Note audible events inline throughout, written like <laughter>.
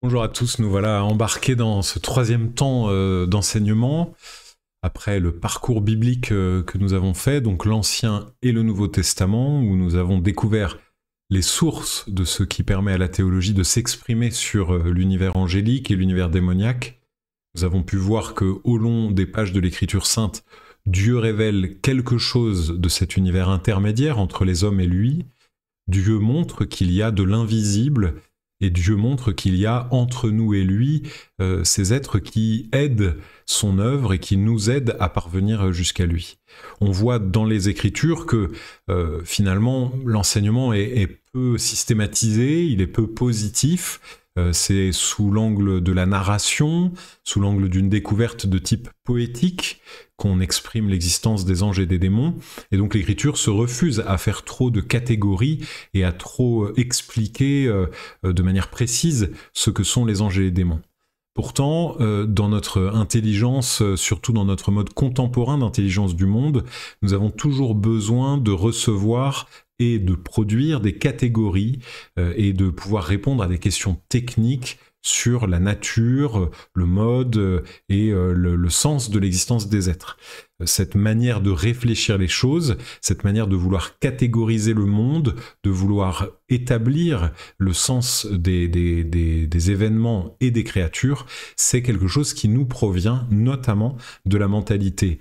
Bonjour à tous, nous voilà embarqués dans ce troisième temps euh, d'enseignement, après le parcours biblique euh, que nous avons fait, donc l'Ancien et le Nouveau Testament, où nous avons découvert les sources de ce qui permet à la théologie de s'exprimer sur euh, l'univers angélique et l'univers démoniaque. Nous avons pu voir que au long des pages de l'Écriture sainte, Dieu révèle quelque chose de cet univers intermédiaire entre les hommes et lui. Dieu montre qu'il y a de l'invisible et Dieu montre qu'il y a entre nous et lui euh, ces êtres qui aident son œuvre et qui nous aident à parvenir jusqu'à lui. On voit dans les Écritures que euh, finalement l'enseignement est, peu systématisé, il est peu positif, euh, c'est sous l'angle de la narration, sous l'angle d'une découverte de type poétique qu'on exprime l'existence des anges et des démons. Et donc l'écriture se refuse à faire trop de catégories et à trop euh, expliquer euh, de manière précise ce que sont les anges et les démons. Pourtant, dans notre intelligence, surtout dans notre mode contemporain d'intelligence du monde, nous avons toujours besoin de recevoir et de produire des catégories euh, et de pouvoir répondre à des questions techniques sur la nature, le mode euh, et euh, le, sens de l'existence des êtres. Euh, cette manière de réfléchir les choses, cette manière de vouloir catégoriser le monde, de vouloir établir le sens des, événements et des créatures, c'est quelque chose qui nous provient notamment de la mentalité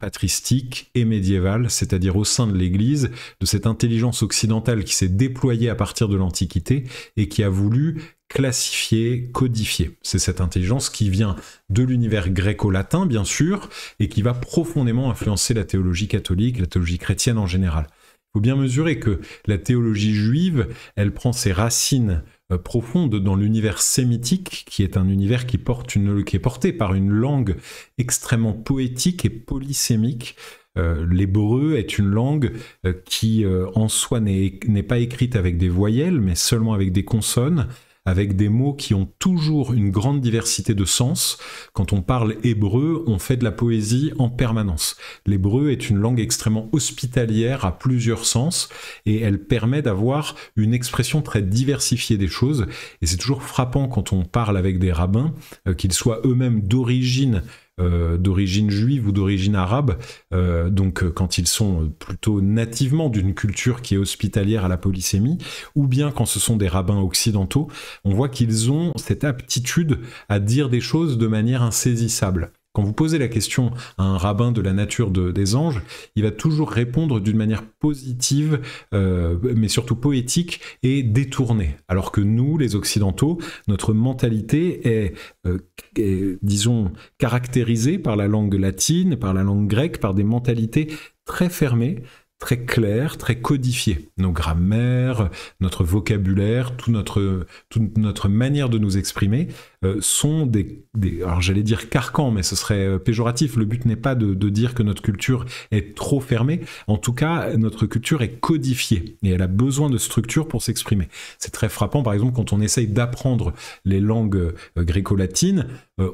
patristique et médiévale, c'est-à-dire au sein de l'Église, de cette intelligence occidentale qui s'est déployée à partir de l'Antiquité et qui a voulu classifié, codifié. C'est cette intelligence qui vient de l'univers gréco-latin, bien sûr, et qui va profondément influencer la théologie catholique, la théologie chrétienne en général. Il faut bien mesurer que la théologie juive, elle prend ses racines euh, profondes dans l'univers sémitique, qui est un univers qui, porte une, qui est porté par une langue extrêmement poétique et polysémique. Euh, l'hébreu est une langue euh, qui, en soi, n'est pas écrite avec des voyelles, mais seulement avec des consonnes avec des mots qui ont toujours une grande diversité de sens. Quand on parle hébreu, on fait de la poésie en permanence. L'hébreu est une langue extrêmement hospitalière à plusieurs sens et elle permet d'avoir une expression très diversifiée des choses. Et c'est toujours frappant quand on parle avec des rabbins, euh, qu'ils soient eux-mêmes d'origine euh, d'origine juive ou d'origine arabe, euh, donc euh, quand ils sont plutôt nativement d'une culture qui est hospitalière à la polysémie, ou bien quand ce sont des rabbins occidentaux, on voit qu'ils ont cette aptitude à dire des choses de manière insaisissable. Quand vous posez la question à un rabbin de la nature des anges, il va toujours répondre d'une manière positive, euh, mais surtout poétique et détournée. Alors que nous, les Occidentaux, notre mentalité euh, est, disons, caractérisée par la langue latine, par la langue grecque, par des mentalités très fermées, très claires, très codifiées. Nos grammaires, notre vocabulaire, notre, toute notre manière de nous exprimer euh, sont des, alors j'allais dire carcans, mais ce serait euh, péjoratif. Le but n'est pas de, dire que notre culture est trop fermée. En tout cas, notre culture est codifiée et elle a besoin de structures pour s'exprimer. C'est très frappant, par exemple, quand on essaye d'apprendre les langues euh, gréco-latines,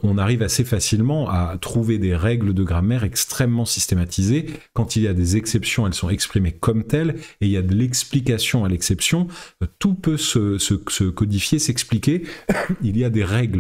on arrive assez facilement à trouver des règles de grammaire extrêmement systématisées. Quand il y a des exceptions, elles sont exprimées comme telles et il y a de l'explication à l'exception. Tout peut se, se, se codifier, s'expliquer. <coughs> Il y a des règles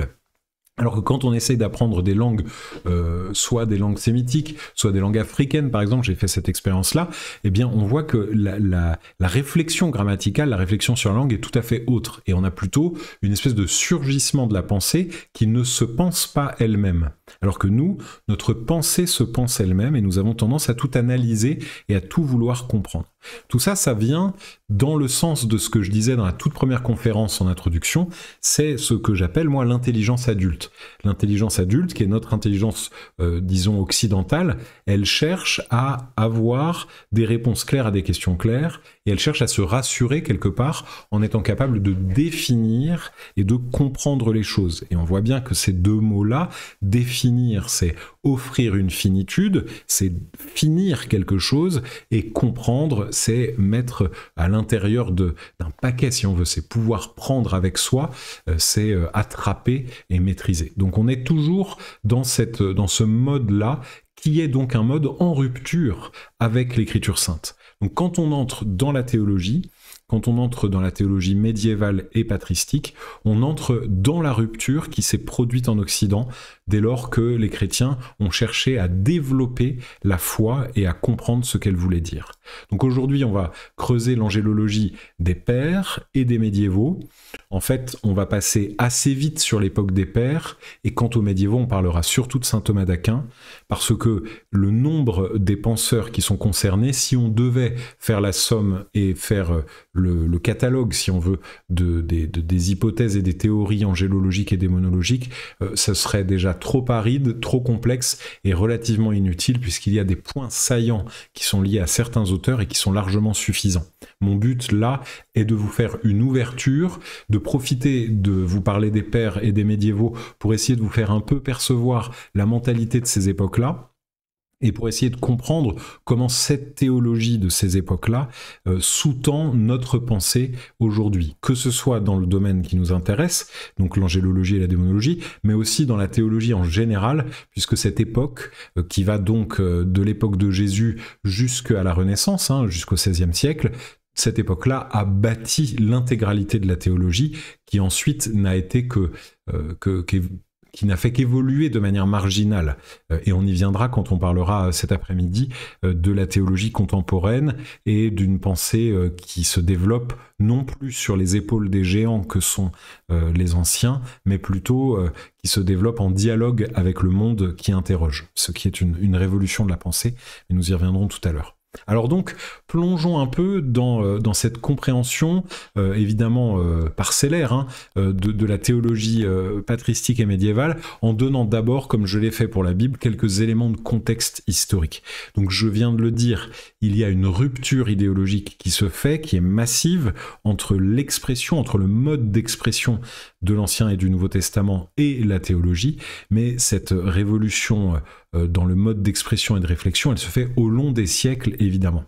alors que quand on essaye d'apprendre des langues, euh, soit des langues sémitiques, soit des langues africaines, par exemple, j'ai fait cette expérience-là, eh bien, on voit que la, la, réflexion grammaticale, la réflexion sur la langue est tout à fait autre. Et on a plutôt une espèce de surgissement de la pensée qui ne se pense pas elle-même. Alors que nous, notre pensée se pense elle-même et nous avons tendance à tout analyser et à tout vouloir comprendre. Tout ça, ça vient dans le sens de ce que je disais dans la toute première conférence en introduction, c'est ce que j'appelle moi l'intelligence adulte. L'intelligence adulte, qui est notre intelligence, euh, disons, occidentale, elle cherche à avoir des réponses claires à des questions claires et elle cherche à se rassurer quelque part en étant capable de définir et de comprendre les choses. Et on voit bien que ces deux mots-là, définissent finir, c'est offrir une finitude, c'est finir quelque chose, et comprendre, c'est mettre à l'intérieur d'un paquet, si on veut, c'est pouvoir prendre avec soi, euh, c'est euh, attraper et maîtriser. Donc on est toujours dans, cette, euh, dans ce mode-là, qui est donc un mode en rupture avec l'écriture sainte. Donc quand on entre dans la théologie, quand on entre dans la théologie médiévale et patristique, on entre dans la rupture qui s'est produite en Occident dès lors que les chrétiens ont cherché à développer la foi et à comprendre ce qu'elle voulait dire. Donc aujourd'hui, on va creuser l'angélologie des pères et des médiévaux. En fait, on va passer assez vite sur l'époque des pères, et quant aux médiévaux, on parlera surtout de saint Thomas d'Aquin, parce que le nombre des penseurs qui sont concernés, si on devait faire la somme et faire le, catalogue, si on veut, de, des hypothèses et des théories angélologiques et démonologiques, ça euh, serait déjà trop aride, trop complexe et relativement inutile puisqu'il y a des points saillants qui sont liés à certains auteurs et qui sont largement suffisants. Mon but là est de vous faire une ouverture, de profiter de vous parler des pères et des médiévaux pour essayer de vous faire un peu percevoir la mentalité de ces époques-là et pour essayer de comprendre comment cette théologie de ces époques-là euh, sous-tend notre pensée aujourd'hui, que ce soit dans le domaine qui nous intéresse, donc l'angélologie et la démonologie, mais aussi dans la théologie en général, puisque cette époque, euh, qui va donc euh, de l'époque de Jésus jusqu'à la Renaissance, hein, jusqu'au XVIe siècle, cette époque-là a bâti l'intégralité de la théologie, qui ensuite n'a été que, que qui n'a fait qu'évoluer de manière marginale. Euh, et on y viendra quand on parlera euh, cet après-midi euh, de la théologie contemporaine et d'une pensée qui se développe non plus sur les épaules des géants que sont les anciens, mais plutôt qui se développe en dialogue avec le monde qui interroge, ce qui est une, révolution de la pensée, et nous y reviendrons tout à l'heure. Alors donc, plongeons un peu dans, euh, cette compréhension, euh, évidemment euh, parcellaire, hein, de, la théologie patristique et médiévale, en donnant d'abord, comme je l'ai fait pour la Bible, quelques éléments de contexte historique. Donc je viens de le dire, il y a une rupture idéologique qui se fait, qui est massive, entre l'expression, entre le mode d'expression de l'Ancien et du Nouveau Testament et la théologie, mais cette révolution euh, dans le mode d'expression et de réflexion, elle se fait au long des siècles, évidemment.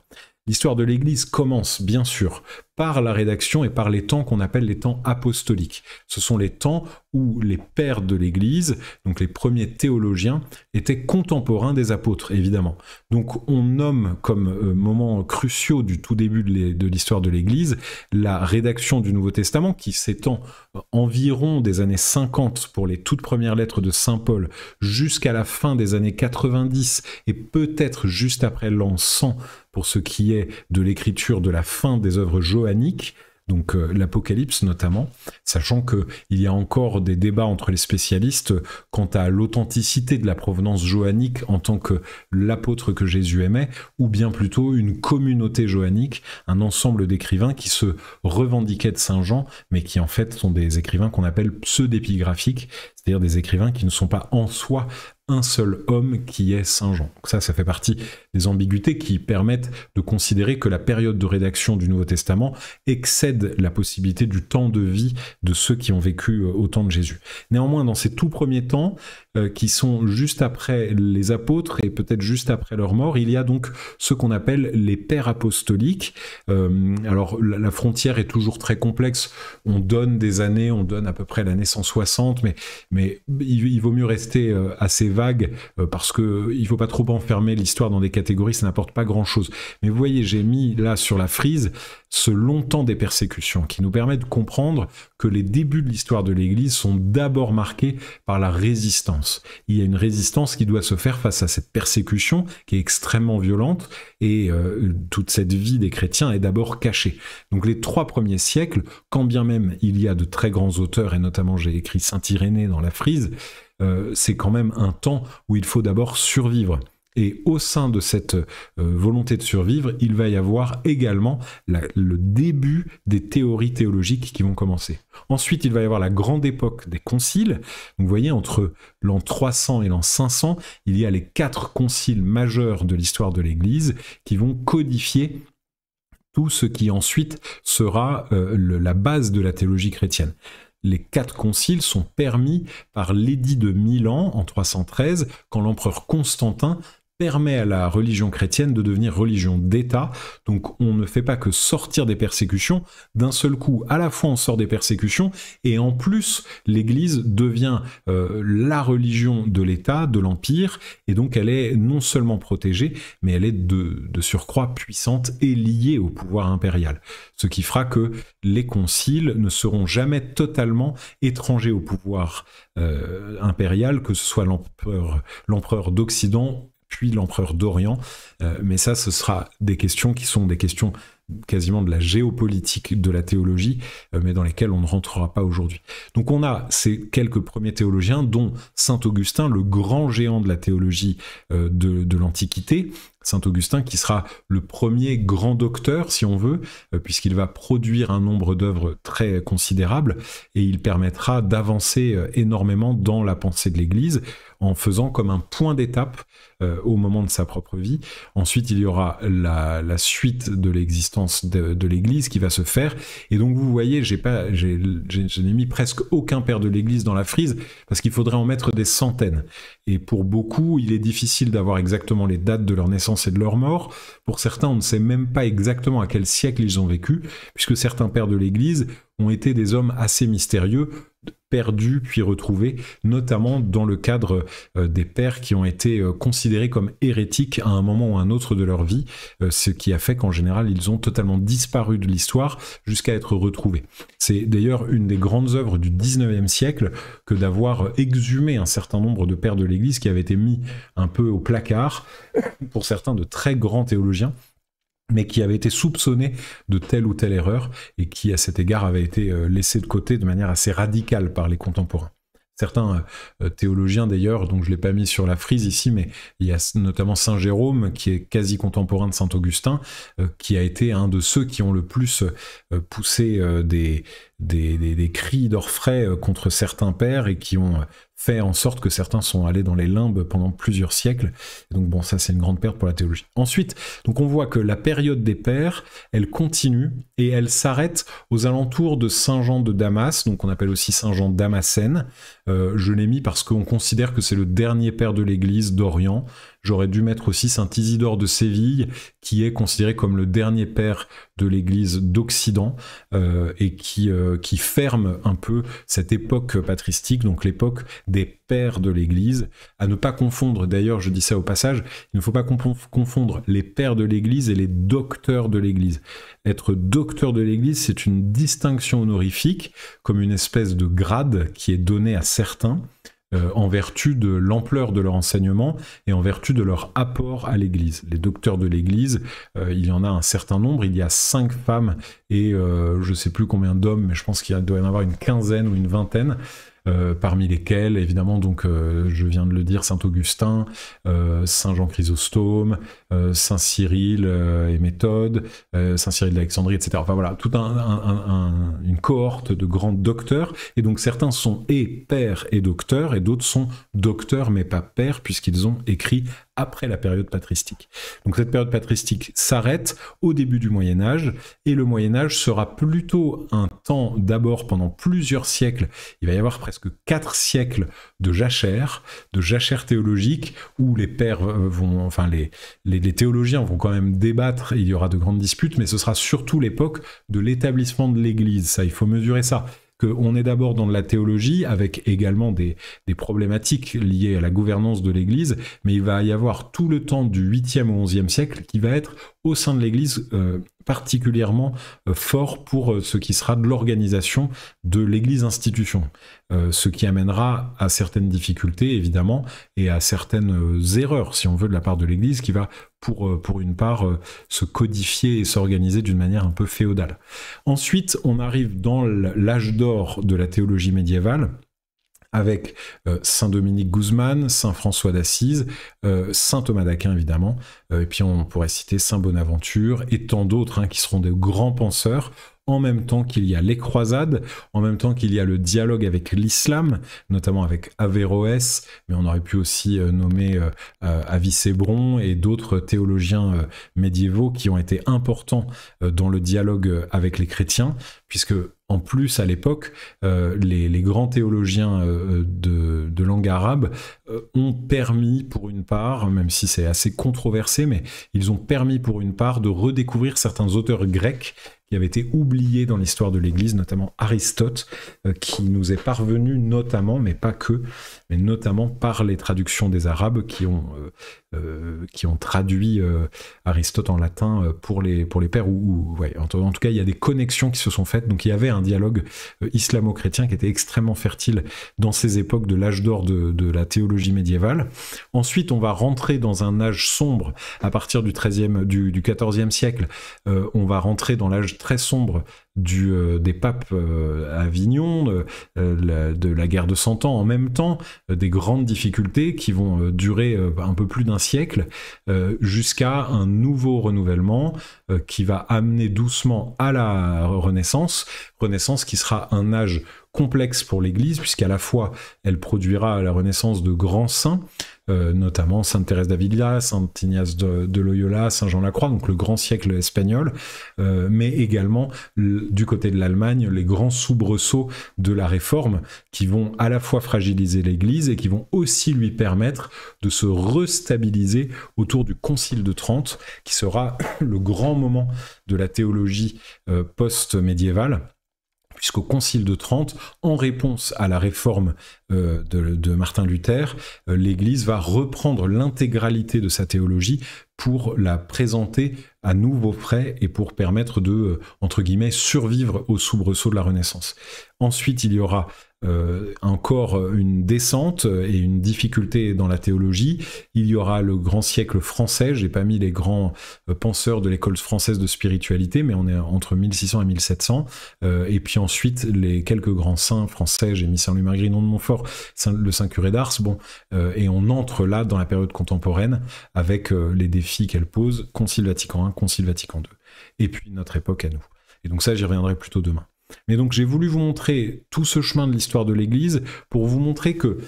L'histoire de l'Église commence, bien sûr, par la rédaction et par les temps qu'on appelle les temps apostoliques. Ce sont les temps où les pères de l'Église, donc les premiers théologiens, étaient contemporains des apôtres, évidemment. Donc on nomme comme euh, moment cruciaux du tout début de l'histoire de l'Église la rédaction du Nouveau Testament, qui s'étend euh, environ des années 50 pour les toutes premières lettres de Saint Paul jusqu'à la fin des années 90 et peut-être juste après l'an 100 pour ce qui est de l'écriture de la fin des œuvres Joanique, donc euh, l'Apocalypse notamment, sachant que y a encore des débats entre les spécialistes quant à l'authenticité de la provenance joanique en tant que l'apôtre que Jésus aimait, ou bien plutôt une communauté johannique, un ensemble d'écrivains qui se revendiquaient de Saint Jean, mais qui en fait sont des écrivains qu'on appelle pseudépigraphiques, cest c'est-à-dire des écrivains qui ne sont pas en soi un seul homme qui est Saint Jean. Ça, ça fait partie des ambiguïtés qui permettent de considérer que la période de rédaction du Nouveau Testament excède la possibilité du temps de vie de ceux qui ont vécu euh, au temps de Jésus. Néanmoins, dans ces tout premiers temps, euh, qui sont juste après les apôtres et peut-être juste après leur mort. Il y a donc ce qu'on appelle les pères apostoliques. Euh, alors la, frontière est toujours très complexe. On donne des années, on donne à peu près l'année 160, mais, mais il, vaut mieux rester euh, assez vague parce qu'il ne faut pas trop enfermer l'histoire dans des catégories, ça n'apporte pas grand-chose. Mais vous voyez, j'ai mis là sur la frise ce long temps des persécutions qui nous permet de comprendre que les débuts de l'histoire de l'Église sont d'abord marqués par la résistance. Il y a une résistance qui doit se faire face à cette persécution qui est extrêmement violente et euh, toute cette vie des chrétiens est d'abord cachée. Donc les trois premiers siècles, quand bien même il y a de très grands auteurs, et notamment j'ai écrit Saint-Irénée dans la frise, euh, c'est quand même un temps où il faut d'abord survivre. Et au sein de cette euh, volonté de survivre, il va y avoir également le début des théories théologiques qui vont commencer. Ensuite, il va y avoir la grande époque des conciles. Vous voyez, entre l'an 300 et l'an 500, il y a les quatre conciles majeurs de l'histoire de l'Église qui vont codifier tout ce qui ensuite sera euh, la base de la théologie chrétienne les quatre conciles sont permis par l'édit de Milan en 313, quand l'empereur Constantin permet à la religion chrétienne de devenir religion d'État. Donc on ne fait pas que sortir des persécutions. D'un seul coup, à la fois on sort des persécutions et en plus l'Église devient euh, la religion de l'État, de l'Empire. Et donc elle est non seulement protégée, mais elle est de, surcroît puissante et liée au pouvoir impérial. Ce qui fera que les conciles ne seront jamais totalement étrangers au pouvoir euh, impérial, que ce soit l'empereur d'Occident puis l'empereur d'Orient. Euh, mais ça, ce sera des questions qui sont des questions quasiment de la géopolitique de la théologie, euh, mais dans lesquelles on ne rentrera pas aujourd'hui. Donc on a ces quelques premiers théologiens, dont Saint Augustin, le grand géant de la théologie euh, de, de l'Antiquité, Saint Augustin qui sera le premier grand docteur, si on veut, puisqu'il va produire un nombre d'œuvres très considérable, et il permettra d'avancer énormément dans la pensée de l'Église en faisant comme un point d'étape euh, au moment de sa propre vie. Ensuite, il y aura la, suite de l'existence de, l'Église qui va se faire. Et donc, vous voyez, j'ai pas, je n'ai mis presque aucun père de l'Église dans la frise parce qu'il faudrait en mettre des centaines. Et pour beaucoup, il est difficile d'avoir exactement les dates de leur naissance et de leur mort. Pour certains, on ne sait même pas exactement à quel siècle ils ont vécu, puisque certains pères de l'Église ont été des hommes assez mystérieux perdus puis retrouvés, notamment dans le cadre euh, des pères qui ont été euh, considérés comme hérétiques à un moment ou à un autre de leur vie, euh, ce qui a fait qu'en général ils ont totalement disparu de l'histoire jusqu'à être retrouvés. C'est d'ailleurs une des grandes œuvres du 19e siècle que d'avoir exhumé un certain nombre de pères de l'Église qui avaient été mis un peu au placard, pour certains de très grands théologiens, mais qui avait été soupçonné de telle ou telle erreur et qui à cet égard avait été euh, laissé de côté de manière assez radicale par les contemporains. Certains euh, euh, théologiens d'ailleurs, donc je ne l'ai pas mis sur la frise ici, mais il y a notamment Saint Jérôme, qui est quasi contemporain de Saint Augustin, qui a été un de ceux qui ont le plus poussé des, des, cris d'orfraie contre certains pères et qui ont fait en sorte que certains sont allés dans les limbes pendant plusieurs siècles. donc bon, ça c'est une grande perte pour la théologie. Ensuite, donc on voit que la période des pères, elle continue et elle s'arrête aux alentours de Saint Jean de Damas, donc on appelle aussi Saint Jean d'Amasène. Euh, je l'ai mis parce qu'on considère que c'est le dernier père de l'Église d'Orient. J'aurais dû mettre aussi Saint Isidore de Séville, qui est considéré comme le dernier père de l'Église d'Occident euh, et qui, euh, qui ferme un peu cette époque patristique, donc l'époque des pères de l'Église. À ne pas confondre, d'ailleurs, je dis ça au passage, il ne faut pas confondre les pères de l'Église et les docteurs de l'Église. Être docteur de l'Église, c'est une distinction honorifique, comme une espèce de grade qui est donnée à certains euh, en vertu de l'ampleur de leur enseignement et en vertu de leur apport à l'Église. Les docteurs de l'Église, euh, il y en a un certain nombre, il y a cinq femmes et euh, je ne sais plus combien d'hommes, mais je pense qu'il doit y en avoir une quinzaine ou une vingtaine. Euh, parmi lesquels, évidemment, donc, euh, je viens de le dire, Saint Augustin, euh, Saint Jean Chrysostome, Saint Cyril et Méthode, Saint Cyril d'Alexandrie, etc. Enfin voilà, toute un, une cohorte de grands docteurs. Et donc certains sont et pères et docteurs, et d'autres sont docteurs mais pas pères, puisqu'ils ont écrit après la période patristique. Donc cette période patristique s'arrête au début du Moyen Âge et le Moyen Âge sera plutôt un temps d'abord pendant plusieurs siècles, il va y avoir presque quatre siècles de jachère, de jachère théologique où les pères euh, vont, enfin les, les, théologiens vont quand même débattre, il y aura de grandes disputes, mais ce sera surtout l'époque de l'établissement de l'Église. Ça, il faut mesurer ça qu'on est d'abord dans de la théologie avec également des, problématiques liées à la gouvernance de l'Église, mais il va y avoir tout le temps du 8e au 11e siècle qui va être au sein de l'Église euh, particulièrement euh, fort pour euh, ce qui sera de l'organisation de l'Église institution, ce qui amènera à certaines difficultés évidemment et à certaines erreurs, si on veut, de la part de l'Église qui va pour une part se codifier et s'organiser d'une manière un peu féodale. Ensuite, on arrive dans l'âge d'or de la théologie médiévale avec euh, Saint Dominique Guzman, Saint François d'Assise, euh, Saint Thomas d'Aquin évidemment, euh, et puis on pourrait citer Saint Bonaventure et tant d'autres hein, qui seront des grands penseurs en même temps qu'il y a les croisades, en même temps qu'il y a le dialogue avec l'islam, notamment avec Averroès, mais on aurait pu aussi euh, nommer euh, euh, Avicébron et d'autres théologiens médiévaux qui ont été importants dans le dialogue avec les chrétiens, puisque en plus, à l'époque, les, grands théologiens de, langue arabe ont permis, pour une part, même si c'est assez controversé, mais ils ont permis, pour une part, de redécouvrir certains auteurs grecs qui avait été oublié dans l'histoire de l'Église, notamment Aristote, euh, qui nous est parvenu notamment, mais pas que, mais notamment par les traductions des Arabes qui ont, euh, euh, qui ont traduit Aristote en latin pour les, pour les pères. Ou, ouais, en, tout cas, il y a des connexions qui se sont faites. Donc il y avait un dialogue islamo-chrétien qui était extrêmement fertile dans ces époques de l'âge d'or de, de, la théologie médiévale. Ensuite, on va rentrer dans un âge sombre à partir du 13e, du, 14e siècle. on va rentrer dans l'âge très sombre du, euh, des papes à euh, Avignon, euh, de la guerre de Cent Ans en même temps, des grandes difficultés qui vont durer un peu plus d'un siècle, jusqu'à un nouveau renouvellement qui va amener doucement à la Renaissance, Renaissance qui sera un âge complexe pour l'Église, puisqu'à la fois elle produira à la Renaissance de grands saints, euh, notamment Sainte Thérèse d'Avila, Saint Ignace de, Loyola, Saint Jean Lacroix, donc le grand siècle espagnol, euh, mais également du côté de l'Allemagne, les grands soubresauts de la réforme qui vont à la fois fragiliser l'Église et qui vont aussi lui permettre de se restabiliser autour du Concile de Trente, qui sera <coughs> le grand moment de la théologie euh, post-médiévale puisqu'au Concile de Trente, en réponse à la réforme euh, de, Martin Luther, euh, l'Église va reprendre l'intégralité de sa théologie pour la présenter à nouveau frais et pour permettre de, euh, entre guillemets, survivre au soubresaut de la Renaissance. Ensuite, il y aura euh, encore une descente et une difficulté dans la théologie. Il y aura le grand siècle français. J'ai pas mis les grands euh, penseurs de l'école française de spiritualité, mais on est entre 1600 et 1700. Euh, et puis ensuite, les quelques grands saints français. J'ai mis saint marguerite nom de Montfort, le Saint-Curé d'Ars. Bon, et on entre là dans la période contemporaine avec les défis qu'elle pose, Concile Vatican I, Concile Vatican II, et puis notre époque à nous. Et donc ça, j'y reviendrai plutôt demain. Mais donc j'ai voulu vous montrer tout ce chemin de l'histoire de l'Église pour vous montrer que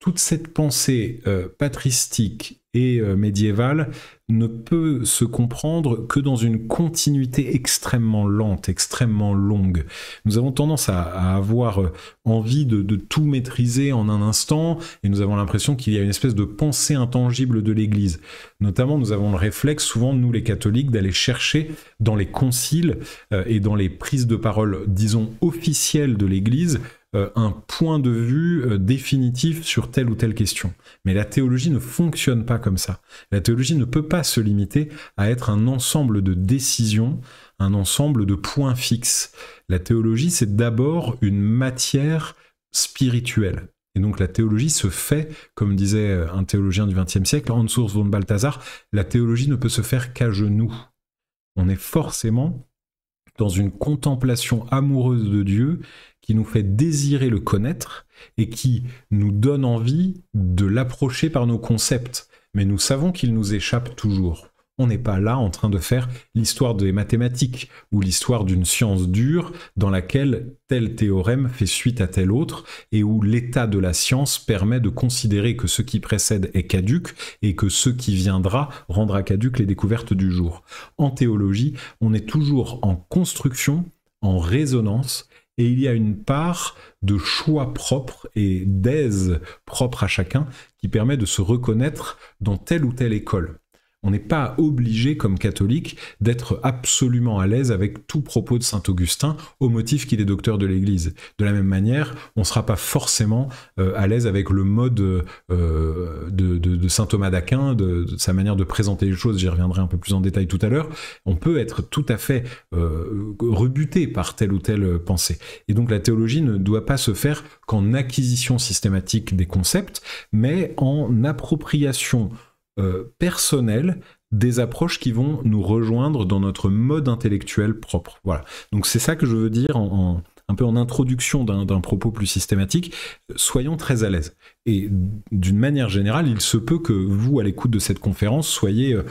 toute cette pensée euh, patristique et euh, médiéval ne peut se comprendre que dans une continuité extrêmement lente, extrêmement longue. Nous avons tendance à, avoir euh, envie de, tout maîtriser en un instant, et nous avons l'impression qu'il y a une espèce de pensée intangible de l'Église. Notamment, nous avons le réflexe, souvent nous les catholiques, d'aller chercher dans les conciles euh, et dans les prises de parole, disons, officielles de l'Église, euh, un point de vue euh, définitif sur telle ou telle question. Mais la théologie ne fonctionne pas comme ça. La théologie ne peut pas se limiter à être un ensemble de décisions, un ensemble de points fixes. La théologie, c'est d'abord une matière spirituelle. Et donc la théologie se fait, comme disait euh, un théologien du XXe siècle, Hans-Urs von Balthasar, la théologie ne peut se faire qu'à genoux. On est forcément dans une contemplation amoureuse de Dieu qui nous fait désirer le connaître et qui nous donne envie de l'approcher par nos concepts. Mais nous savons qu'il nous échappe toujours. On n'est pas là en train de faire l'histoire des mathématiques ou l'histoire d'une science dure dans laquelle tel théorème fait suite à tel autre et où l'état de la science permet de considérer que ce qui précède est caduque et que ce qui viendra rendra caduque les découvertes du jour. En théologie, on est toujours en construction, en résonance et il y a une part de choix propre et d'aise propre à chacun qui permet de se reconnaître dans telle ou telle école. On n'est pas obligé, comme catholique, d'être absolument à l'aise avec tout propos de saint Augustin au motif qu'il est docteur de l'Église. De la même manière, on ne sera pas forcément euh, à l'aise avec le mode euh, de, saint Thomas d'Aquin, de, sa manière de présenter les choses. J'y reviendrai un peu plus en détail tout à l'heure. On peut être tout à fait euh, rebuté par telle ou telle pensée. Et donc la théologie ne doit pas se faire qu'en acquisition systématique des concepts, mais en appropriation personnel euh, personnelles des approches qui vont nous rejoindre dans notre mode intellectuel propre. Voilà. Donc c'est ça que je veux dire un peu en introduction d'un propos plus systématique, soyons très à l'aise. Et d'une manière générale, il se peut que vous, à l'écoute de cette conférence, soyez euh,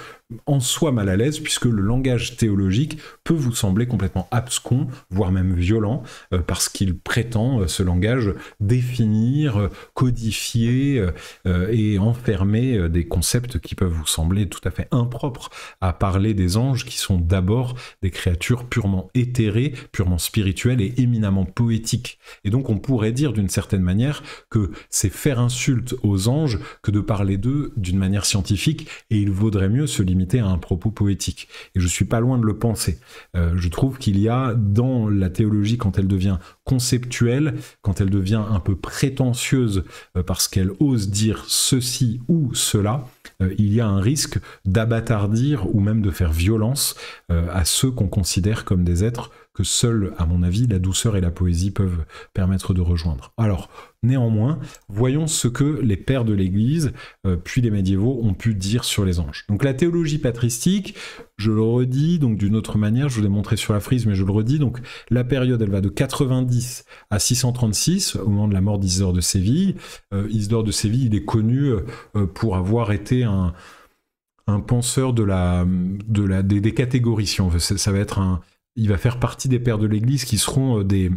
en soi mal à l'aise, puisque le langage théologique peut vous sembler complètement abscon, voire même violent, euh, parce qu'il prétend, euh, ce langage, définir, codifier et enfermer des concepts qui peuvent vous sembler tout à fait impropres à parler des anges, qui sont d'abord des créatures purement éthérées, purement spirituelles et éminemment poétiques. Et donc on pourrait dire d'une certaine manière que c'est faire un insulte aux anges que de parler d'eux d'une manière scientifique, et il vaudrait mieux se limiter à un propos poétique. Et je suis pas loin de le penser. Euh, je trouve qu'il y a dans la théologie, quand elle devient conceptuelle, quand elle devient un peu prétentieuse euh, parce qu'elle ose dire ceci ou cela, euh, il y a un risque d'abattardir ou même de faire violence à ceux qu'on considère comme des êtres que à mon avis, la douceur et la poésie peuvent permettre de rejoindre. Alors, néanmoins, voyons ce que les pères de l'Église, euh, puis les médiévaux, ont pu dire sur les anges. Donc la théologie patristique, je le redis, donc d'une autre manière, je vous l'ai montré sur la frise, mais je le redis, donc la période, elle va de 90 à 636, au moment de la mort d'Isidore de Séville. Isdore euh, Isidore de Séville, il est connu euh, pour avoir été un penseur de la, de la, des, catégories, si on veut. ça va être un, il va faire partie des pères de l'Église qui seront euh, des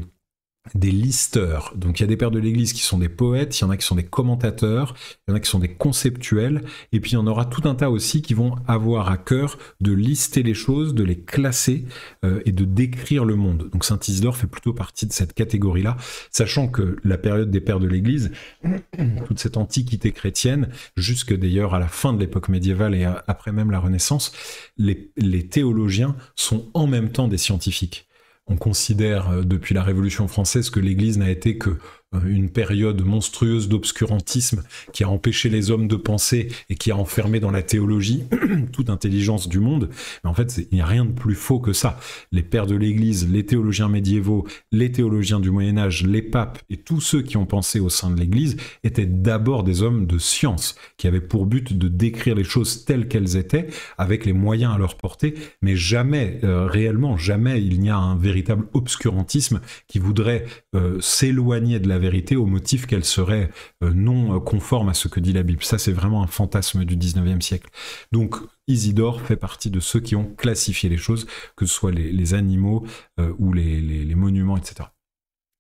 des listeurs. Donc il y a des pères de l'Église qui sont des poètes, il y en a qui sont des commentateurs, il y en a qui sont des conceptuels, et puis il y en aura tout un tas aussi qui vont avoir à cœur de lister les choses, de les classer euh, et de décrire le monde. Donc Saint Isidore fait plutôt partie de cette catégorie-là, sachant que la période des pères de l'Église, <coughs> toute cette antiquité chrétienne, jusque d'ailleurs à la fin de l'époque médiévale et après même la Renaissance, les théologiens sont en même temps des scientifiques on considère euh, depuis la Révolution française que l'Église n'a été que euh, une période monstrueuse d'obscurantisme qui a empêché les hommes de penser et qui a enfermé dans la théologie <clears throat> toute intelligence du monde. Mais en fait, il n'y a rien de plus faux que ça. Les pères de l'Église, les théologiens médiévaux, les théologiens du Moyen Âge, les papes et tous ceux qui ont pensé au sein de l'Église étaient d'abord des hommes de science qui avaient pour but de décrire les choses telles qu'elles étaient avec les moyens à leur portée, mais jamais, euh, réellement, jamais il n'y a un véritable obscurantisme qui voudrait euh, s'éloigner de la vérité au motif qu'elle serait euh, non euh, conforme à ce que dit la Bible. Ça, c'est vraiment un fantasme du 19e siècle. Donc, Isidore fait partie de ceux qui ont classifié les choses, que ce soit les, animaux euh, ou les monuments, etc.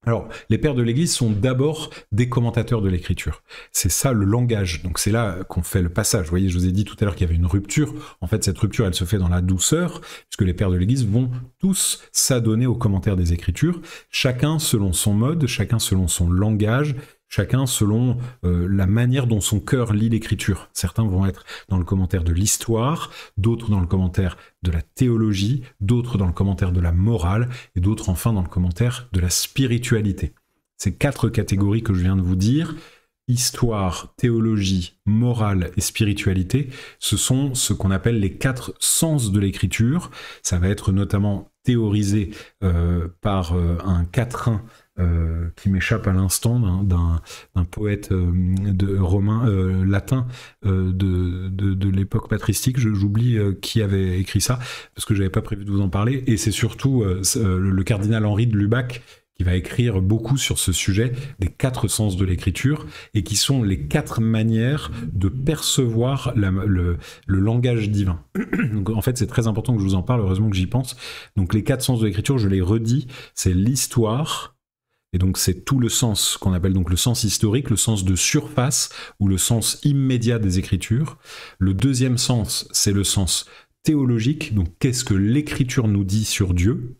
Alors, les pères de l'Église sont d'abord des commentateurs de l'Écriture. C'est ça le langage. Donc c'est là qu'on fait le passage. Vous voyez, je vous ai dit tout à l'heure qu'il y avait une rupture. En fait, cette rupture, elle se fait dans la douceur, puisque les pères de l'Église vont tous s'adonner aux commentaires des Écritures, chacun selon son mode, chacun selon son langage, chacun selon euh, la manière dont son cœur lit l'écriture. Certains vont être dans le commentaire de l'histoire, d'autres dans le commentaire de la théologie, d'autres dans le commentaire de la morale, et d'autres enfin dans le commentaire de la spiritualité. Ces quatre catégories que je viens de vous dire, histoire, théologie, morale et spiritualité, ce sont ce qu'on appelle les quatre sens de l'écriture. Ça va être notamment théorisé euh, par euh, un quatrain euh, qui m'échappe à l'instant d'un poète euh, de, romain euh, latin de, l'époque patristique. J'oublie qui avait écrit ça parce que je n'avais pas prévu de vous en parler. Et c'est surtout le cardinal Henri de Lubac qui va écrire beaucoup sur ce sujet des quatre sens de l'écriture et qui sont les quatre manières de percevoir le, le, langage divin. <coughs> Donc, en fait, c'est très important que je vous en parle, heureusement que j'y pense. Donc les quatre sens de l'écriture, je les redis, c'est l'histoire, et donc c'est tout le sens qu'on appelle donc le sens historique, le sens de surface ou le sens immédiat des Écritures. Le deuxième sens, c'est le sens théologique, donc qu'est-ce que l'Écriture nous dit sur Dieu,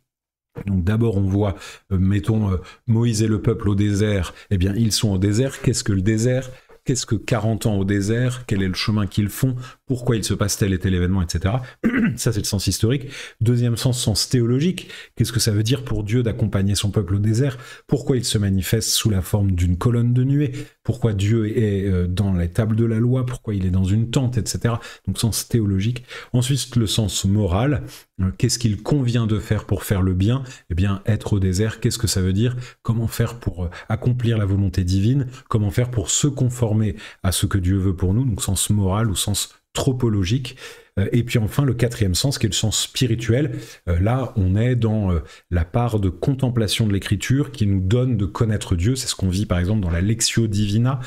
donc d'abord on voit, euh, mettons euh, Moïse et le peuple au désert, eh bien ils sont au désert, qu'est-ce que le désert qu'est-ce que 40 ans au désert, quel est le chemin qu'ils font, pourquoi il se passe tel et tel événement, etc. <clears throat> ça, c'est le sens historique. Deuxième sens, sens théologique. Qu'est-ce que ça veut dire pour Dieu d'accompagner son peuple au désert Pourquoi il se manifeste sous la forme d'une colonne de nuée Pourquoi Dieu est euh, dans les tables de la loi Pourquoi il est dans une tente, etc. Donc, sens théologique. Ensuite, le sens moral. Euh, qu'est-ce qu'il convient de faire pour faire le bien Eh bien, être au désert, qu'est-ce que ça veut dire Comment faire pour euh, accomplir la volonté divine Comment faire pour se conformer à ce que Dieu veut pour nous, donc sens moral ou sens tropologique, euh, et puis enfin le quatrième sens qui est le sens spirituel. Euh, là, on est dans euh, la part de contemplation de l'écriture qui nous donne de connaître Dieu. C'est ce qu'on vit par exemple dans la Lectio Divina,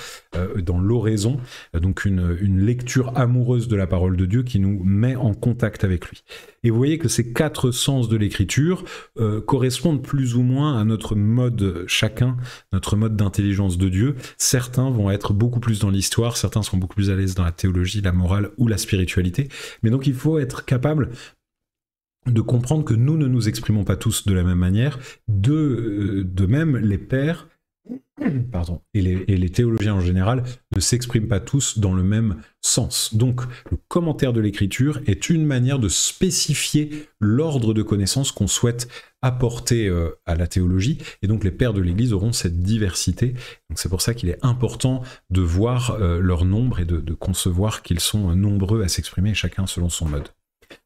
dans l'oraison, donc une, lecture amoureuse de la parole de Dieu qui nous met en contact avec lui. Et vous voyez que ces quatre sens de l'écriture correspondent plus ou moins à notre mode chacun, notre mode d'intelligence de Dieu. Certains vont être beaucoup plus dans l'histoire, certains seront beaucoup plus à l'aise dans la théologie, la morale ou la spiritualité, mais donc il faut être capable de comprendre que nous ne nous exprimons pas tous de la même manière, de, euh, de même les pères <clears throat> pardon, et les, théologiens en général ne s'expriment pas tous dans le même sens. Donc, le commentaire de l'écriture est une manière de spécifier l'ordre de connaissances qu'on souhaite apporter euh, à la théologie, et donc les pères de l'Église auront cette diversité. Donc, c'est pour ça qu'il est important de voir euh, leur nombre et de, de concevoir qu'ils sont euh, nombreux à s'exprimer, chacun selon son mode.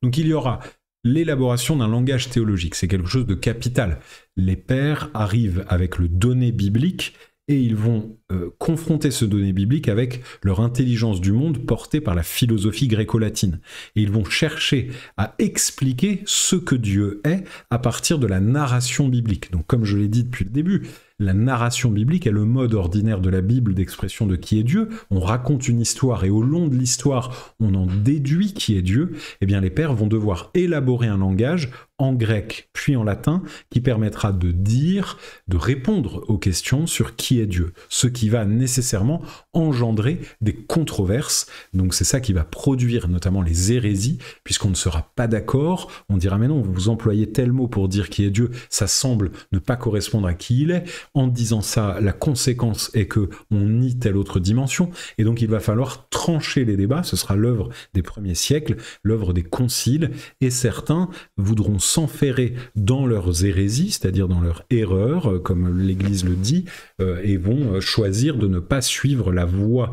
Donc, il y aura l'élaboration d'un langage théologique. C'est quelque chose de capital. Les pères arrivent avec le donné biblique et ils vont euh, confronter ce donné biblique avec leur intelligence du monde portée par la philosophie gréco-latine. Et ils vont chercher à expliquer ce que Dieu est à partir de la narration biblique. Donc comme je l'ai dit depuis le début, la narration biblique est le mode ordinaire de la Bible d'expression de qui est Dieu. On raconte une histoire et au long de l'histoire, on en déduit qui est Dieu. Eh bien, les pères vont devoir élaborer un langage en grec puis en latin qui permettra de dire, de répondre aux questions sur qui est Dieu, ce qui va nécessairement engendrer des controverses. Donc c'est ça qui va produire notamment les hérésies, puisqu'on ne sera pas d'accord, on dira mais non, vous employez tel mot pour dire qui est Dieu, ça semble ne pas correspondre à qui il est. En disant ça, la conséquence est que on nie telle autre dimension, et donc il va falloir trancher les débats, ce sera l'œuvre des premiers siècles, l'œuvre des conciles, et certains voudront s'enferrer dans leurs hérésies, c'est-à-dire dans leurs erreurs, euh, comme l'Église le dit, euh, et vont euh, choisir de ne pas suivre la voie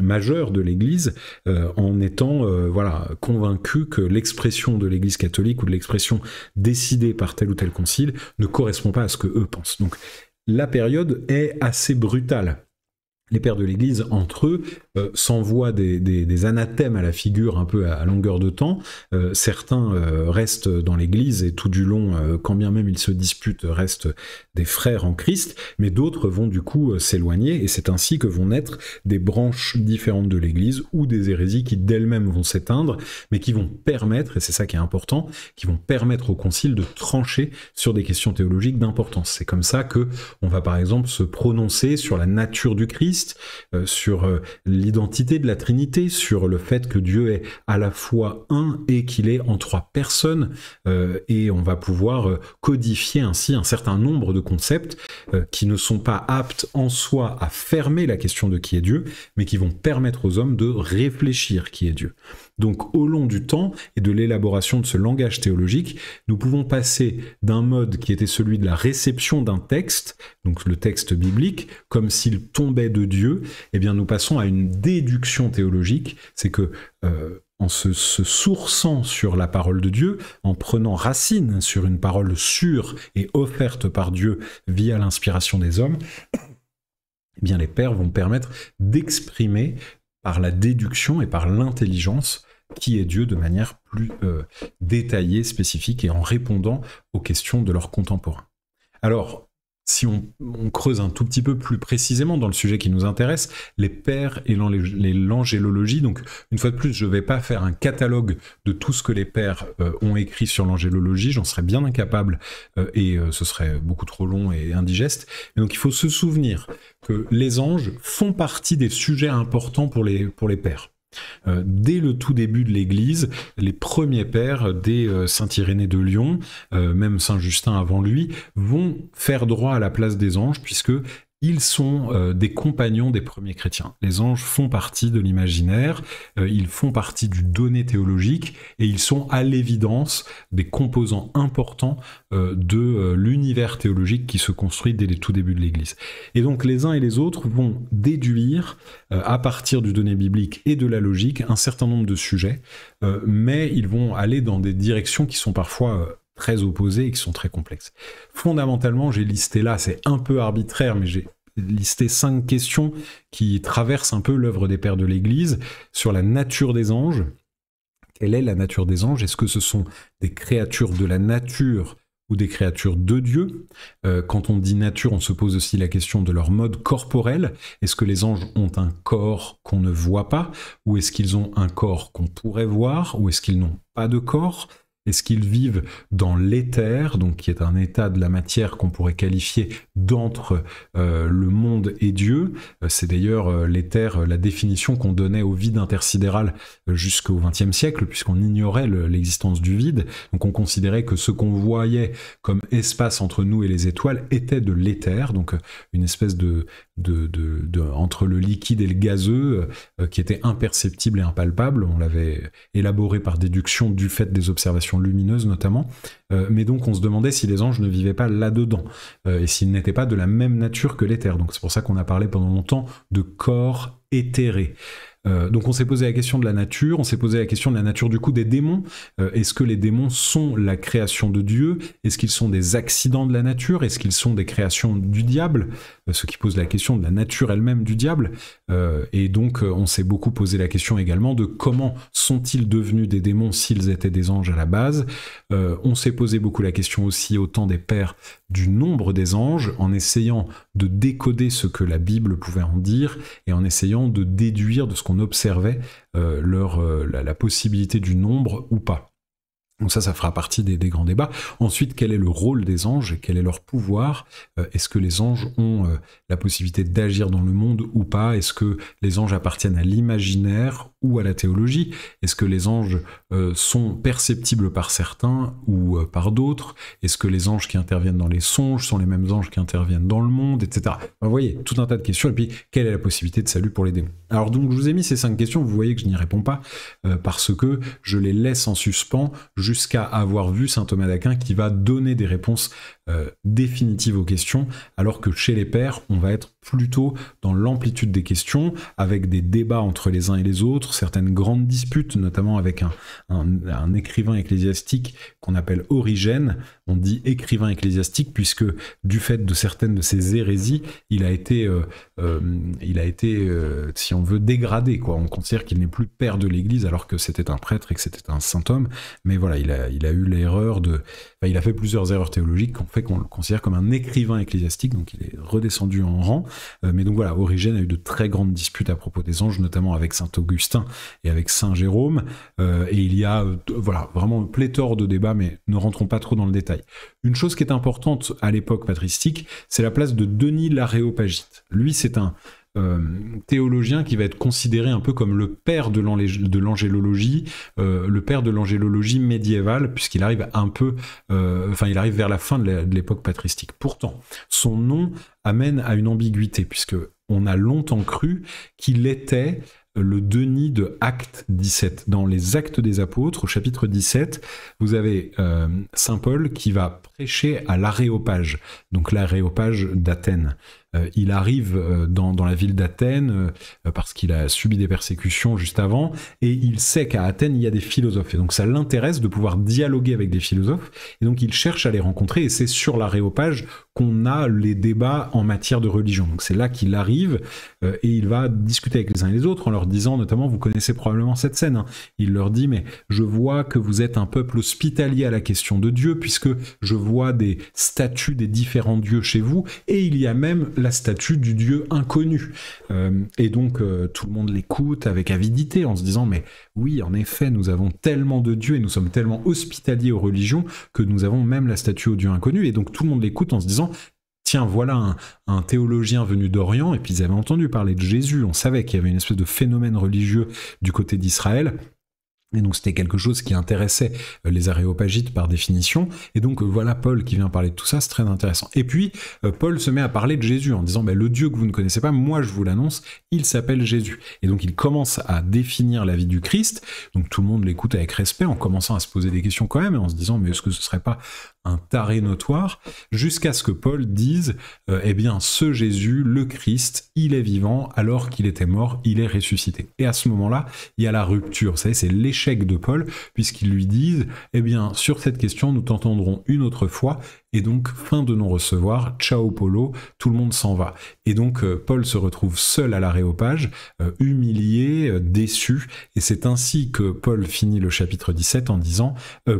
majeure de l'Église en étant voilà convaincus que l'expression de l'Église catholique ou de l'expression décidée par tel ou tel concile ne correspond pas à ce que eux pensent. Donc la période est assez brutale les pères de l'Église, entre eux, euh, s'envoient des, anathèmes à la figure un peu à, longueur de temps. Euh, certains euh, restent dans l'Église et tout du long, quand bien même ils se disputent, restent des frères en Christ, mais d'autres vont du coup s'éloigner et c'est ainsi que vont naître des branches différentes de l'Église ou des hérésies qui d'elles-mêmes vont s'éteindre, mais qui vont permettre, et c'est ça qui est important, qui vont permettre au Concile de trancher sur des questions théologiques d'importance. C'est comme ça que on va par exemple se prononcer sur la nature du Christ, sur les l'identité de la Trinité, sur le fait que Dieu est à la fois un et qu'il est en trois personnes, euh, et on va pouvoir euh, codifier ainsi un certain nombre de concepts euh, qui ne sont pas aptes en soi à fermer la question de qui est Dieu, mais qui vont permettre aux hommes de réfléchir qui est Dieu. Donc au long du temps et de l'élaboration de ce langage théologique, nous pouvons passer d'un mode qui était celui de la réception d'un texte, donc le texte biblique, comme s'il tombait de Dieu, eh bien nous passons à une déduction théologique, c'est que euh, en se, sourçant sur la parole de Dieu, en prenant racine sur une parole sûre et offerte par Dieu via l'inspiration des hommes, <coughs> eh bien les pères vont permettre d'exprimer par la déduction et par l'intelligence qui est Dieu de manière plus euh, détaillée, spécifique et en répondant aux questions de leurs contemporains. Alors, si on, creuse un tout petit peu plus précisément dans le sujet qui nous intéresse, les pères et l'angélologie. Donc, une fois de plus, je ne vais pas faire un catalogue de tout ce que les pères euh, ont écrit sur l'angélologie, j'en serais bien incapable euh, et euh, ce serait beaucoup trop long et indigeste. donc, il faut se souvenir que les anges font partie des sujets importants pour les pères. Euh, dès le tout début de l'Église, les premiers pères, dès euh, Saint Irénée de Lyon, euh, même Saint Justin avant lui, vont faire droit à la place des anges, puisque ils sont euh, des compagnons des premiers chrétiens. Les anges font partie de l'imaginaire, euh, ils font partie du donné théologique, et ils sont à l'évidence des composants importants euh, de l'univers théologique qui se construit dès les tout débuts de l'Église. Et donc les uns et les autres vont déduire, à partir du donné biblique et de la logique, un certain nombre de sujets, mais ils vont aller dans des directions qui sont parfois très opposés et qui sont très complexes. Fondamentalement, j'ai listé là, c'est un peu arbitraire, mais j'ai listé cinq questions qui traversent un peu l'œuvre des pères de l'Église sur la nature des anges. Quelle est la nature des anges Est-ce que ce sont des créatures de la nature ou des créatures de Dieu. Euh, quand on dit nature, on se pose aussi la question de leur mode corporel. Est-ce que les anges ont un corps qu'on ne voit pas Ou est-ce qu'ils ont un corps qu'on pourrait voir Ou est-ce qu'ils n'ont pas de corps est-ce qu'ils vivent dans l'éther, donc qui est un état de la matière qu'on pourrait qualifier d'entre euh, le monde et Dieu euh, C'est d'ailleurs euh, l'éther, la définition qu'on donnait au vide intersidéral jusqu'au XXe siècle, puisqu'on ignorait l'existence du vide. Donc on considérait que ce qu'on voyait comme espace entre nous et les étoiles était de l'éther, donc une espèce de, de, entre le liquide et le gazeux qui était imperceptible et impalpable. On l'avait élaboré par déduction du fait des observations lumineuse notamment. Euh, mais donc on se demandait si les anges ne vivaient pas là-dedans euh, et s'ils n'étaient pas de la même nature que l'éther. Donc c'est pour ça qu'on a parlé pendant longtemps de corps éthéré. Euh, donc on s'est posé la question de la nature, on s'est posé la question de la nature du coup des démons. Euh, est-ce que les démons sont la création de Dieu Est-ce qu'ils sont des accidents de la nature Est-ce qu'ils sont des créations du diable euh, Ce qui pose la question de la nature elle-même du diable. et donc on s'est beaucoup posé la question également de comment sont-ils devenus des démons s'ils étaient des anges à la base. on s'est posé beaucoup la question aussi au temps des pères du nombre des anges en essayant de décoder ce que la Bible pouvait en dire et en essayant de déduire de ce qu'on on observait euh, leur, euh, la possibilité du nombre ou pas. Donc ça, ça fera partie des, grands débats. Ensuite, quel est le rôle des anges et quel est leur pouvoir euh, Est-ce que les anges ont euh, la possibilité d'agir dans le monde ou pas Est-ce que les anges appartiennent à l'imaginaire ou à la théologie Est-ce que les anges euh, sont perceptibles par certains ou par d'autres Est-ce que les anges qui interviennent dans les songes sont les mêmes anges qui interviennent dans le monde, etc. vous voyez, tout un tas de questions. Et puis, quelle est la possibilité de salut pour les démons Alors donc, je vous ai mis ces cinq questions. Vous voyez que je n'y réponds pas parce que je les laisse en suspens jusqu'à avoir vu saint Thomas d'Aquin qui va donner des réponses euh, définitive aux questions, alors que chez les Pères, on va être plutôt dans l'amplitude des questions, avec des débats entre les uns et les autres, certaines grandes disputes, notamment avec un, écrivain ecclésiastique qu'on appelle Origène. On dit écrivain ecclésiastique puisque du fait de certaines de ses hérésies, il a été, euh, euh, il a été si on veut, dégradé. Quoi. On considère qu'il n'est plus père de l'Église alors que c'était un prêtre et que c'était un saint homme. Mais voilà, il a eu l'erreur de bah, il a fait plusieurs erreurs théologiques qu'on fait qu'on le considère comme un écrivain ecclésiastique, donc il est redescendu en rang. Euh, mais donc voilà, Origène a eu de très grandes disputes à propos des anges, notamment avec saint Augustin et avec saint Jérôme. Euh, et il y a euh, voilà vraiment un pléthore de débats, mais ne rentrons pas trop dans le détail. Une chose qui est importante à l'époque patristique, c'est la place de Denis l'Aréopagite. Lui, c'est un euh, théologien qui va être considéré un peu comme le père de l'angélologie, euh, le père de l'angélologie médiévale, puisqu'il arrive un peu, euh, enfin il arrive vers la fin de l'époque patristique. Pourtant, son nom amène à une ambiguïté, puisque on a longtemps cru qu'il était le Denis de acte 17. Dans les Actes des Apôtres, au chapitre 17, vous avez Saint Paul qui va prêcher à l'aréopage, donc l'aréopage d'Athènes. Euh, il arrive euh, dans, la ville d'Athènes euh, parce qu'il a subi des persécutions juste avant, et il sait qu'à Athènes, il y a des philosophes. Et donc ça l'intéresse de pouvoir dialoguer avec des philosophes, et donc il cherche à les rencontrer, et c'est sur réopage qu'on a les débats en matière de religion. Donc c'est là qu'il arrive, et il va discuter avec les uns et les autres en leur disant notamment, vous connaissez probablement cette scène, hein. il leur dit, mais je vois que vous êtes un peuple hospitalier à la question de Dieu, puisque je vois des statues des différents dieux chez vous, et il y a même la statue du dieu inconnu. Euh, et donc euh, tout le monde l'écoute avec avidité en se disant mais oui en effet nous avons tellement de dieux et nous sommes tellement hospitaliers aux religions que nous avons même la statue au dieu inconnu. Et donc tout le monde l'écoute en se disant tiens, voilà un, un, théologien venu d'Orient, et puis ils avaient entendu parler de Jésus, on savait qu'il y avait une espèce de phénomène religieux du côté d'Israël, et donc c'était quelque chose qui intéressait euh, les aréopagites par définition. Et donc euh, voilà Paul qui vient parler de tout ça, c'est très intéressant. Et puis euh, Paul se met à parler de Jésus en disant bah, le Dieu que vous ne connaissez pas, moi je vous l'annonce, il s'appelle Jésus. Et donc il commence à définir la vie du Christ. Donc tout le monde l'écoute avec respect en commençant à se poser des questions quand même et en se disant mais est-ce que ce serait pas un taré notoire, jusqu'à ce que Paul dise euh, Eh bien, ce Jésus, le Christ, il est vivant, alors qu'il était mort, il est ressuscité. Et à ce moment-là, il y a la rupture. c'est l'échec de Paul, puisqu'ils lui disent Eh bien, sur cette question, nous t'entendrons une autre fois, et donc, fin de non-recevoir, ciao Polo, tout le monde s'en va. Et donc, euh, Paul se retrouve seul à l'aréopage, euh, humilié, euh, déçu, et c'est ainsi que Paul finit le chapitre 17 en disant,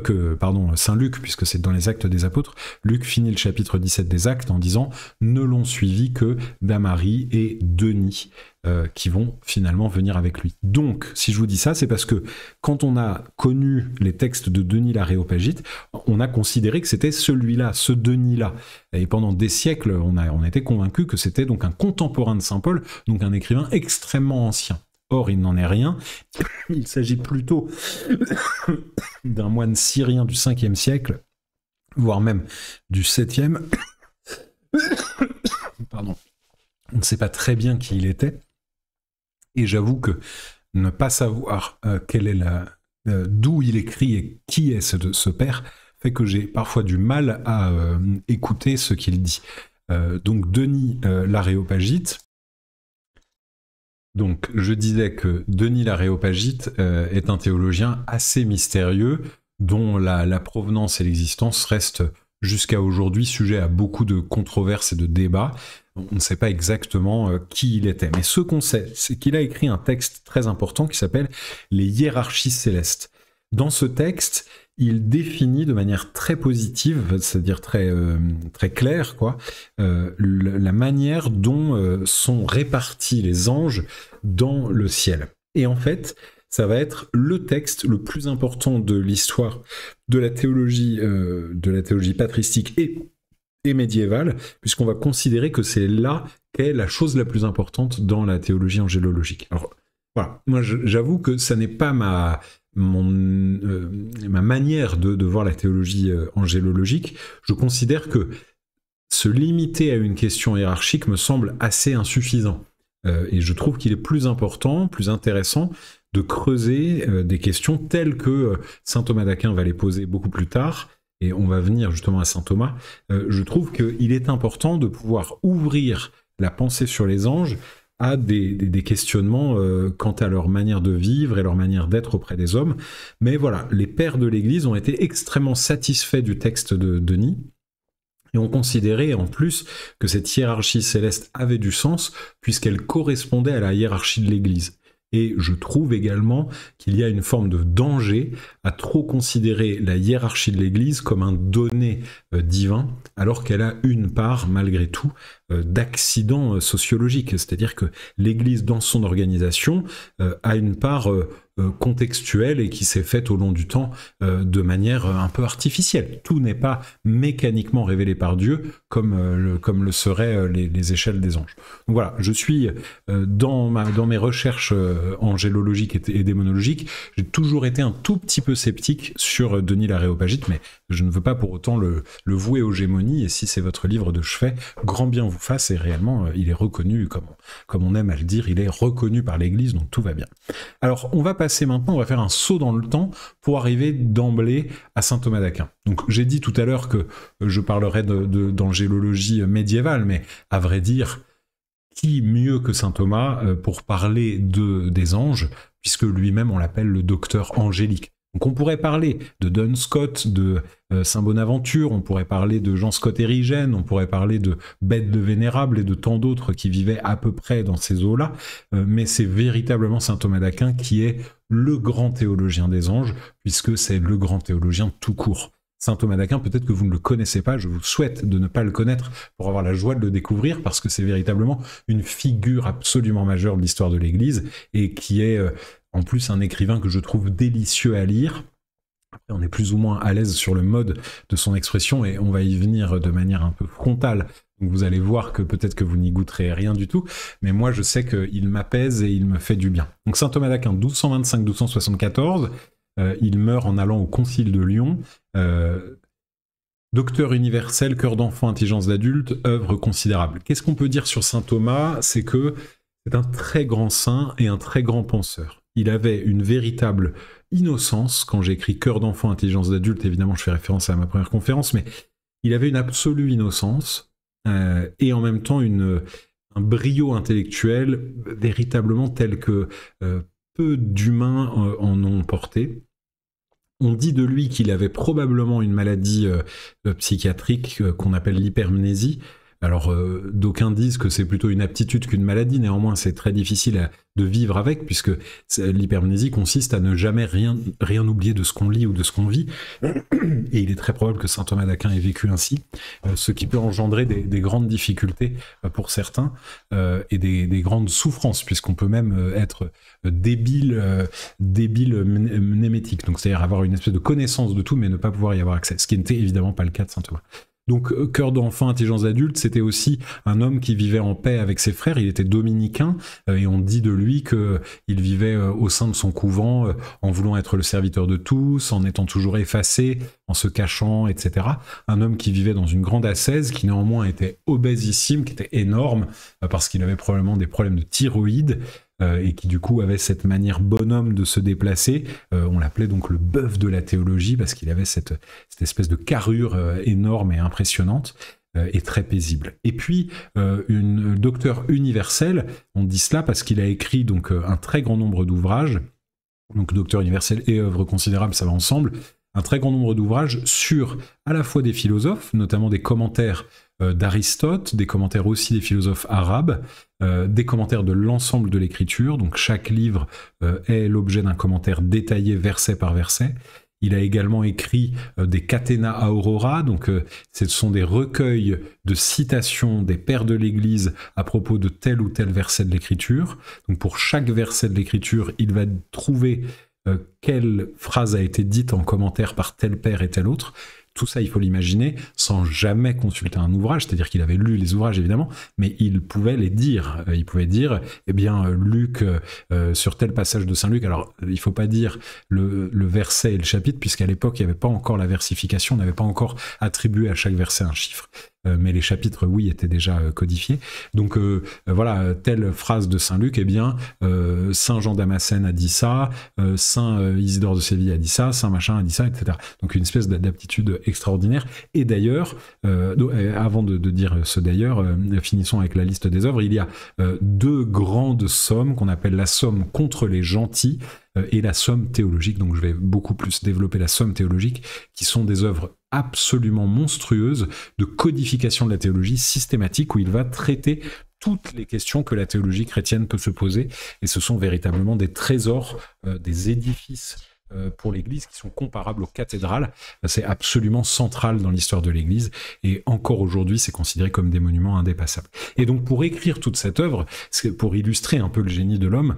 que, pardon, Saint Luc, puisque c'est dans les actes des apôtres, Luc finit le chapitre 17 des actes en disant, ne l'ont suivi que Damarie et Denis. qui vont finalement venir avec lui. Donc, si je vous dis ça, c'est parce que quand on a connu les textes de Denis l'Aréopagite, on a considéré que c'était celui-là, ce Denis-là. Et pendant des siècles, on a, on convaincu que c'était donc un contemporain de Saint Paul, donc un écrivain extrêmement ancien. Or, il n'en est rien. <coughs> Il s'agit plutôt <coughs> d'un moine syrien du 5e siècle, voire même du 7e. <coughs> Pardon. On ne sait pas très bien qui il était. Et j'avoue que ne pas savoir euh, est la, euh, d'où il écrit et qui est ce, ce père, fait que j'ai parfois du mal à euh, écouter ce qu'il dit. Euh, donc Denis euh, l'Aréopagite. Donc je disais que Denis l'Aréopagite est un théologien assez mystérieux dont la, provenance et l'existence restent jusqu'à aujourd'hui sujet à beaucoup de controverses et de débats. On ne sait pas exactement qui il était. Mais ce qu'on sait, c'est qu'il a écrit un texte très important qui s'appelle Les hiérarchies célestes. Dans ce texte, il définit de manière très positive, c'est-à-dire très, euh, très claire, quoi, euh, la manière dont euh, sont répartis les anges dans le ciel. Et en fait, ça va être le texte le plus important de l'histoire de la théologie, de la théologie patristique et, et médiévale, puisqu'on va considérer que c'est là qu'est la chose la plus importante dans la théologie angéologique. Alors, voilà, moi j'avoue que ça n'est pas ma euh, ma manière de, voir la théologie euh, angélologique, je considère que se limiter à une question hiérarchique me semble assez insuffisant. Euh, et je trouve qu'il est plus important, plus intéressant de creuser des questions telles que Saint Thomas d'Aquin va les poser beaucoup plus tard, et on va venir justement à Saint Thomas. je trouve qu'il est important de pouvoir ouvrir la pensée sur les anges à des, questionnements euh, quant à leur manière de vivre et leur manière d'être auprès des hommes. Mais voilà, les pères de l'Église ont été extrêmement satisfaits du texte de Denis et ont considéré en plus que cette hiérarchie céleste avait du sens puisqu'elle correspondait à la hiérarchie de l'Église. Et je trouve également qu'il y a une forme de danger à trop considérer la hiérarchie de l'Église comme un donné euh, divin, alors qu'elle a une part, malgré tout, euh, d'accident euh, sociologique. C'est-à-dire que l'Église, dans son organisation, a une part euh, contextuelle et qui s'est faite au long du temps euh, de manière euh, un peu artificielle. Tout n'est pas mécaniquement révélé par Dieu comme le, comme le seraient les, échelles des anges. Donc voilà, je suis dans, dans mes recherches angélologiques et, démonologiques, j'ai toujours été un tout petit peu sceptique sur Denis l'Aréopagite, mais je ne veux pas pour autant le, le vouer aux gémonies, et si c'est votre livre de chevet, grand bien vous fasse, et réellement, il est reconnu, comme, comme on aime à le dire, il est reconnu par l'Église, donc tout va bien. Alors, on va passer c'est maintenant, on va faire un saut dans le temps pour arriver d'emblée à saint Thomas d'Aquin. Donc j'ai dit tout à l'heure que euh, je parlerai d'angélologie de, euh, médiévale, mais à vrai dire, qui mieux que saint Thomas euh, pour parler de, des anges, puisque lui-même on l'appelle le docteur angélique. Donc on pourrait parler de Don Scott, de euh, Saint Bonaventure, on pourrait parler de Jean Scott Érigène, on pourrait parler de Bête de Vénérable et de tant d'autres qui vivaient à peu près dans ces eaux-là, euh, mais c'est véritablement Saint Thomas d'Aquin qui est le grand théologien des anges, puisque c'est le grand théologien tout court. Saint Thomas d'Aquin, peut-être que vous ne le connaissez pas, je vous souhaite de ne pas le connaître pour avoir la joie de le découvrir, parce que c'est véritablement une figure absolument majeure de l'histoire de l'Église, et qui est euh, en plus un écrivain que je trouve délicieux à lire, on est plus ou moins à l'aise sur le mode de son expression et on va y venir de manière un peu frontale. vous allez voir que peut-être que vous n'y goûterez rien du tout, mais moi je sais qu'il m'apaise et il me fait du bien. Donc saint Thomas d'Aquin, 1225-1274, euh, il meurt en allant au concile de Lyon. Euh, docteur universel, cœur d'enfant, intelligence d'adulte, œuvre considérable. Qu'est-ce qu'on peut dire sur saint Thomas C'est que c'est un très grand saint et un très grand penseur. Il avait une véritable innocence. Quand j'écris cœur d'enfant, intelligence d'adulte, évidemment, je fais référence à ma première conférence, mais il avait une absolue innocence euh, et en même temps un brio intellectuel véritablement tel que peu d'humains euh, en ont porté. On dit de lui qu'il avait probablement une maladie euh, psychiatrique euh, qu'on appelle l'hypermnésie, alors, euh, d'aucuns disent que c'est plutôt une aptitude qu'une maladie, néanmoins c'est très difficile de vivre avec, puisque l'hypermnésie consiste à ne jamais rien, oublier de ce qu'on lit ou de ce qu'on vit, et il est très probable que Saint Thomas d'Aquin ait vécu ainsi, euh, ce qui peut engendrer des, grandes difficultés euh, pour certains, et des, grandes souffrances, puisqu'on peut même être débile, débile mnémétique, donc c'est-à-dire avoir une espèce de connaissance de tout, mais ne pas pouvoir y avoir accès, ce qui n'était évidemment pas le cas de Saint Thomas. Donc, euh, cœur d'enfant, intelligence adulte, c'était aussi un homme qui vivait en paix avec ses frères. Il était dominicain euh, et on dit de lui qu'il euh, vivait au sein de son couvent en voulant être le serviteur de tous, en étant toujours effacé, en se cachant, etc. Un homme qui vivait dans une grande ascèse, qui néanmoins était obésissime, qui était énorme parce qu'il avait probablement des problèmes de thyroïde. Euh, et qui du coup avait cette manière bonhomme de se déplacer. Euh, on l'appelait donc le bœuf de la théologie parce qu'il avait cette, espèce de carrure euh, énorme et impressionnante et très paisible. Et puis, une docteur universel, on dit cela parce qu'il a écrit donc un très grand nombre d'ouvrages, donc docteur universel et œuvre considérable, ça va ensemble, un très grand nombre d'ouvrages sur à la fois des philosophes, notamment des commentaires euh, d'Aristote, des commentaires aussi des philosophes arabes, euh, des commentaires de l'ensemble de l'écriture. Donc chaque livre euh, est l'objet d'un commentaire détaillé verset par verset. Il a également écrit des des Catena Aurora, donc ce sont des recueils de citations des pères de l'Église à propos de tel ou tel verset de l'écriture. Donc pour chaque verset de l'écriture, il va trouver quelle phrase a été dite en commentaire par tel père et tel autre. Tout ça, il faut l'imaginer sans jamais consulter un ouvrage, c'est-à-dire qu'il avait lu les ouvrages évidemment, mais il pouvait les dire. Euh, il pouvait dire, eh bien, euh, Luc, euh, sur tel passage de Saint-Luc, alors il faut pas dire le, le verset et le chapitre, puisqu'à l'époque, il n'y avait pas encore la versification, on n'avait pas encore attribué à chaque verset un chiffre. Euh, mais les chapitres, oui, étaient déjà euh, codifiés. Donc euh, voilà, telle phrase de Saint Luc, eh bien, Saint Jean d'Amasène a dit ça, Saint Isidore de Séville a dit ça, Saint Machin a dit ça, etc. Donc une espèce d'adaptitude extraordinaire. Et d'ailleurs, avant de, de, dire ce d'ailleurs, finissons avec la liste des œuvres. Il y a deux grandes sommes qu'on appelle la somme contre les gentils et la somme théologique. Donc je vais beaucoup plus développer la somme théologique, qui sont des œuvres absolument monstrueuse de codification de la théologie systématique où il va traiter toutes les questions que la théologie chrétienne peut se poser. Et ce sont véritablement des trésors, euh, des édifices euh, pour l'Église qui sont comparables aux cathédrales. C'est absolument central dans l'histoire de l'Église. Et encore aujourd'hui, c'est considéré comme des monuments indépassables. Et donc pour écrire toute cette œuvre, pour illustrer un peu le génie de l'homme,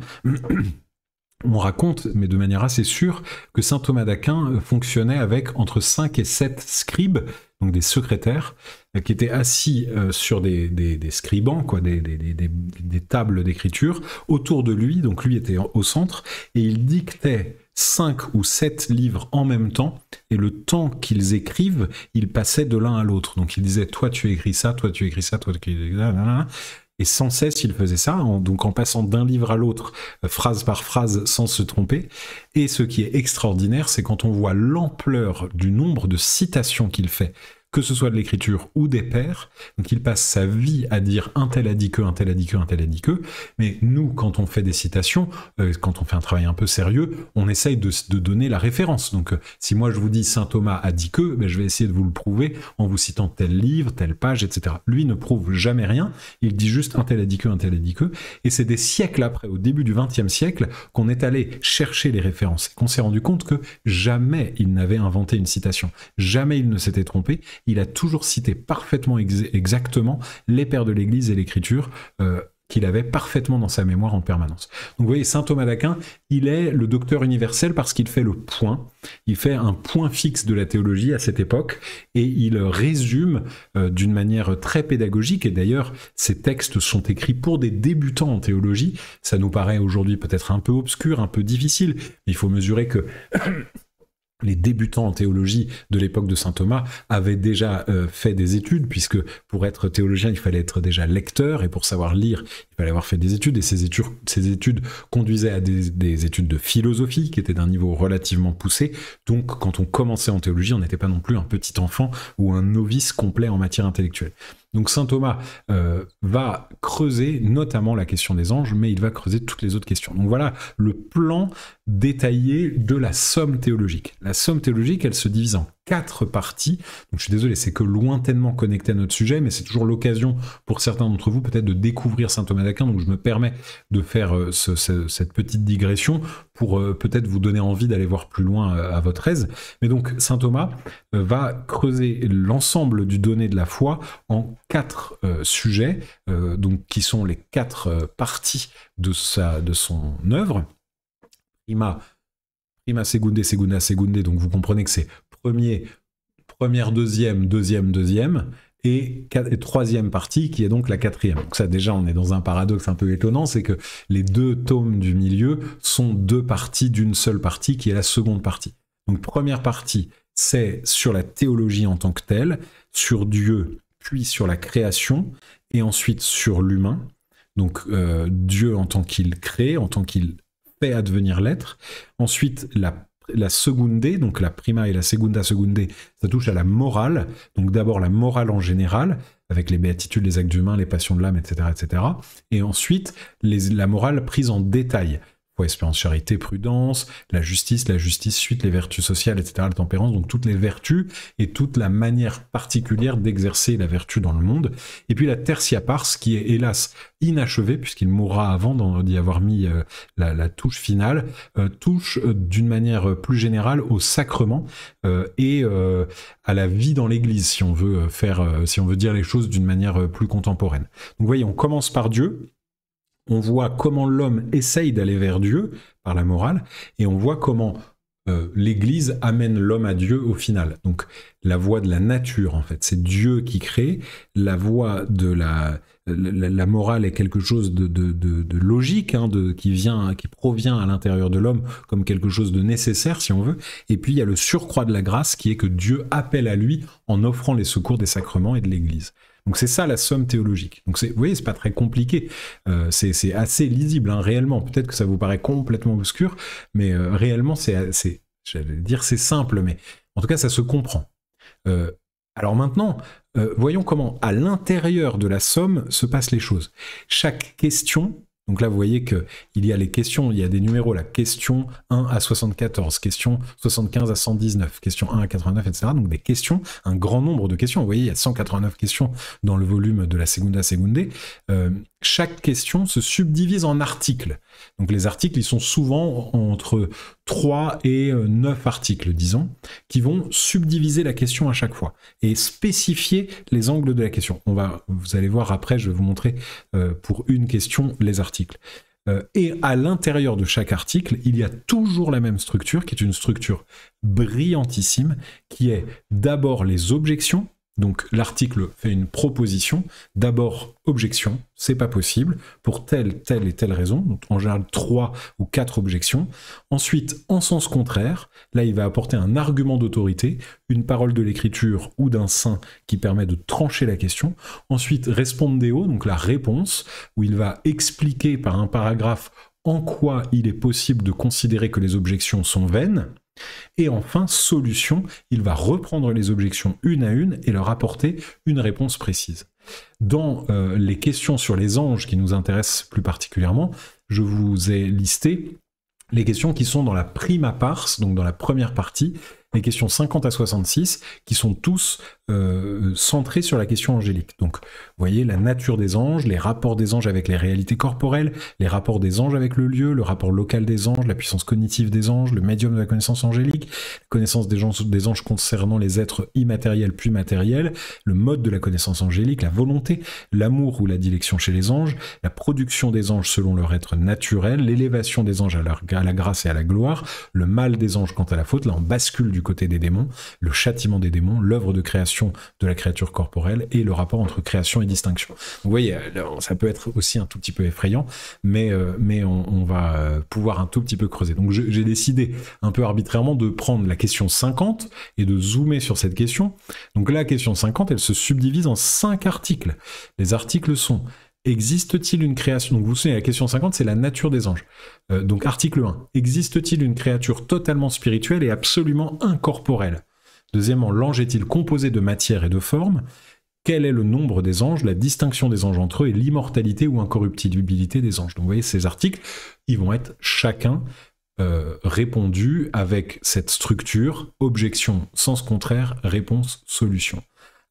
on raconte, mais de manière assez sûre, que saint Thomas d'Aquin euh, fonctionnait avec entre 5 et 7 scribes, donc des secrétaires, euh, qui étaient assis euh, sur des, des, scribans, quoi, des, des tables d'écriture, autour de lui, donc lui était au centre, et il dictait 5 ou 7 livres en même temps, et le temps qu'ils écrivent, il passait de l'un à l'autre. Donc il disait « toi tu écris ça, toi tu écris ça, toi tu écris ça, et sans cesse, il faisait ça, donc en passant d'un livre à l'autre, euh, phrase par phrase, sans se tromper. Et ce qui est extraordinaire, c'est quand on voit l'ampleur du nombre de citations qu'il fait que ce soit de l'écriture ou des pères, Donc il passe sa vie à dire un tel a dit que, un tel a dit que, un tel a dit que. Mais nous, quand on fait des citations, euh, quand on fait un travail un peu sérieux, on essaye de, donner la référence. Donc euh, si moi je vous dis Saint Thomas a dit que, ben, je vais essayer de vous le prouver en vous citant tel livre, telle page, etc. Lui ne prouve jamais rien. Il dit juste un tel a dit que, un tel a dit que. Et c'est des siècles après, au début du XXe siècle, qu'on est allé chercher les références et qu'on s'est rendu compte que jamais il n'avait inventé une citation. Jamais il ne s'était trompé il a toujours cité parfaitement exactement les pères de l'Église et l'Écriture. Euh, qu'il avait parfaitement dans sa mémoire en permanence. Donc vous voyez, Saint Thomas d'Aquin, il est le docteur universel parce qu'il fait le point, il fait un point fixe de la théologie à cette époque, et il résume euh, d'une manière très pédagogique, et d'ailleurs ces textes sont écrits pour des débutants en théologie, ça nous paraît aujourd'hui peut-être un peu obscur, un peu difficile, il faut mesurer que les débutants en théologie de l'époque de saint Thomas avaient déjà euh, fait des études, puisque pour être théologien, il fallait être déjà lecteur, et pour savoir lire, il fallait avoir fait des études, et ces études, ces études conduisaient à des études de philosophie, qui étaient d'un niveau relativement poussé. Donc, quand on commençait en théologie, on n'était pas non plus un petit enfant ou un novice complet en matière intellectuelle. Donc saint Thomas euh, va creuser notamment la question des anges, mais il va creuser toutes les autres questions. Donc voilà le plan détaillé de la somme théologique. La somme théologique, elle se divise en quatre parties. Donc je suis désolé, c'est que lointainement connecté à notre sujet, mais c'est toujours l'occasion pour certains d'entre vous peut-être de découvrir saint Thomas d'Aquin. Donc je me permets de faire euh, cette petite digression pour euh, peut-être vous donner envie d'aller voir plus loin euh, à votre aise. Mais donc saint Thomas va creuser l'ensemble du donné de la foi en quatre sujets, donc qui sont les quatre parties de sa de son œuvre. Prima Prima segunda, Segunda segunda, donc vous comprenez que c'est premier, première, deuxième, deuxième, deuxième, et, troisième partie qui est donc la quatrième. Donc ça déjà on est dans un paradoxe un peu étonnant, c'est que les deux tomes du milieu sont deux parties d'une seule partie qui est la seconde partie. Donc première partie c'est sur la théologie en tant que telle, sur Dieu, puis sur la création, et ensuite sur l'humain. Donc euh, Dieu en tant qu'il crée, en tant qu'il fait advenir l'être. Ensuite la la seconde, donc la prima et la segunda seconde, ça touche à la morale, donc d'abord la morale en général, avec les béatitudes, les actes humains, les passions de l'âme, etc., etc. Et ensuite, la morale prise en détail, foi, espérance, charité, prudence, la justice, la justice suite, les vertus sociales, etc., la tempérance, donc toutes les vertus et toute la manière particulière d'exercer la vertu dans le monde. Et puis la tertia pars, qui est hélas inachevée, puisqu'il mourra avant d'y avoir mis euh, la, touche finale, euh, touche euh, d'une manière plus générale au sacrement et à la vie dans l'Église, si on veut faire, si on veut dire les choses d'une manière plus contemporaine. Donc vous voyez, on commence par Dieu, on voit comment l'homme essaye d'aller vers Dieu par la morale, et on voit comment euh, l'Église amène l'homme à Dieu au final. Donc la voie de la nature, en fait, c'est Dieu qui crée, la voie de la, morale est quelque chose de, logique, hein, qui, vient, qui provient à l'intérieur de l'homme comme quelque chose de nécessaire, si on veut, et puis il y a le surcroît de la grâce qui est que Dieu appelle à lui en offrant les secours des sacrements et de l'Église. Donc c'est ça la somme théologique. Donc vous voyez, c'est pas très compliqué, euh, c'est assez lisible hein, réellement. Peut-être que ça vous paraît complètement obscur, mais euh, réellement c'est, j'allais dire c'est simple, mais en tout cas ça se comprend. Euh, alors maintenant, voyons comment à l'intérieur de la somme se passent les choses. Chaque question donc là, vous voyez qu'il y a les questions, il y a des numéros, la question 1 à 74, question 75 à 119, question 1 à 89, etc. Donc des questions, un grand nombre de questions. Vous voyez, il y a 189 questions dans le volume de la Segunda Segunde. Euh, chaque question se subdivise en articles. Donc les articles, ils sont souvent entre 3 et 9 euh, articles, disons, qui vont subdiviser la question à chaque fois et spécifier les angles de la question. On va, vous allez voir après, je vais vous montrer euh, pour une question les articles. Euh, et à l'intérieur de chaque article, il y a toujours la même structure, qui est une structure brillantissime, qui est d'abord les objections, donc l'article fait une proposition, d'abord objection, c'est pas possible, pour telle, telle et telle raison, donc en général trois ou quatre objections. Ensuite, en sens contraire, là il va apporter un argument d'autorité, une parole de l'écriture ou d'un saint qui permet de trancher la question. Ensuite, respondeo, donc la réponse, où il va expliquer par un paragraphe en quoi il est possible de considérer que les objections sont vaines. Et enfin, solution, il va reprendre les objections une à une et leur apporter une réponse précise. Dans euh, les questions sur les anges qui nous intéressent plus particulièrement, je vous ai listé les questions qui sont dans la prima pars, donc dans la première partie, les questions 50 à 66, qui sont tous euh, centré sur la question angélique. Donc, vous voyez la nature des anges, les rapports des anges avec les réalités corporelles, les rapports des anges avec le lieu, le rapport local des anges, la puissance cognitive des anges, le médium de la connaissance angélique, la connaissance des, anges concernant les êtres immatériels puis matériels, le mode de la connaissance angélique, la volonté, l'amour ou la dilection chez les anges, la production des anges selon leur être naturel, l'élévation des anges à, leur, à la grâce et à la gloire, le mal des anges quant à la faute, là on bascule du côté des démons, le châtiment des démons, l'œuvre de création de la créature corporelle et le rapport entre création et distinction. Vous voyez, euh, ça peut être aussi un tout petit peu effrayant, mais, euh, on, va euh, pouvoir un tout petit peu creuser. Donc j'ai décidé un peu arbitrairement de prendre la question 50 et de zoomer sur cette question. Donc la question 50, elle se subdivise en cinq articles. Les articles sont Existe-t-il une création Donc vous, vous la question 50, c'est la nature des anges. donc article 1. Existe-t-il une créature totalement spirituelle et absolument incorporelle Deuxièmement, l'ange est-il composé de matière et de forme Quel est le nombre des anges, la distinction des anges entre eux et l'immortalité ou incorruptibilité des anges Donc vous voyez, ces articles, ils vont être chacun euh, répondu avec cette structure, objection, sens contraire, réponse, solution.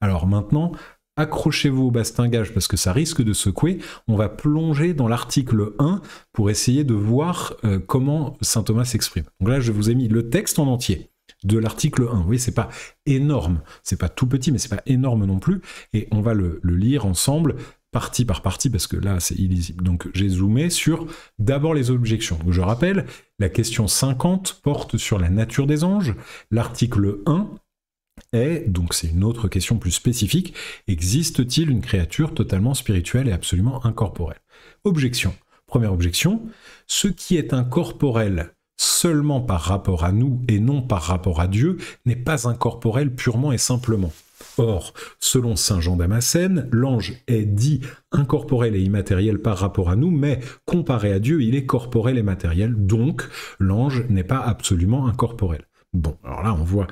Alors maintenant, accrochez-vous au bastingage parce que ça risque de secouer. On va plonger dans l'article 1 pour essayer de voir euh, comment Saint Thomas s'exprime. Donc là, je vous ai mis le texte en entier de l'article 1. Oui, c'est pas énorme, c'est pas tout petit, mais c'est pas énorme non plus. Et on va le, lire ensemble partie par partie parce que là c'est illisible. Donc j'ai zoomé sur d'abord les objections. je rappelle, la question 50 porte sur la nature des anges. L'article 1 est, donc c'est une autre question plus spécifique, existe-t-il une créature totalement spirituelle et absolument incorporelle Objection. Première objection, ce qui est incorporel seulement par rapport à nous et non par rapport à Dieu n'est pas incorporel purement et simplement. Or, selon Saint Jean d'Amascène, l'ange est dit incorporel et immatériel par rapport à nous, mais comparé à Dieu, il est corporel et matériel, donc l'ange n'est pas absolument incorporel. Bon, alors là, on voit.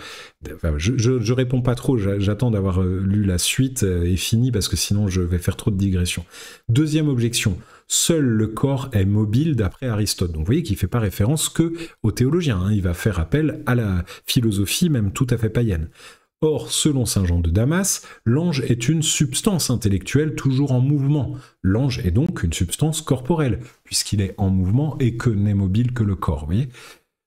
je, je, réponds pas trop, j'attends d'avoir euh, lu la suite euh, et fini parce que sinon je vais faire trop de digressions. Deuxième objection seul le corps est mobile d'après Aristote. Donc vous voyez qu'il ne fait pas référence que aux théologiens, hein. il va faire appel à la philosophie même tout à fait païenne. Or, selon Saint Jean de Damas, l'ange est une substance intellectuelle toujours en mouvement. L'ange est donc une substance corporelle, puisqu'il est en mouvement et que n'est mobile que le corps.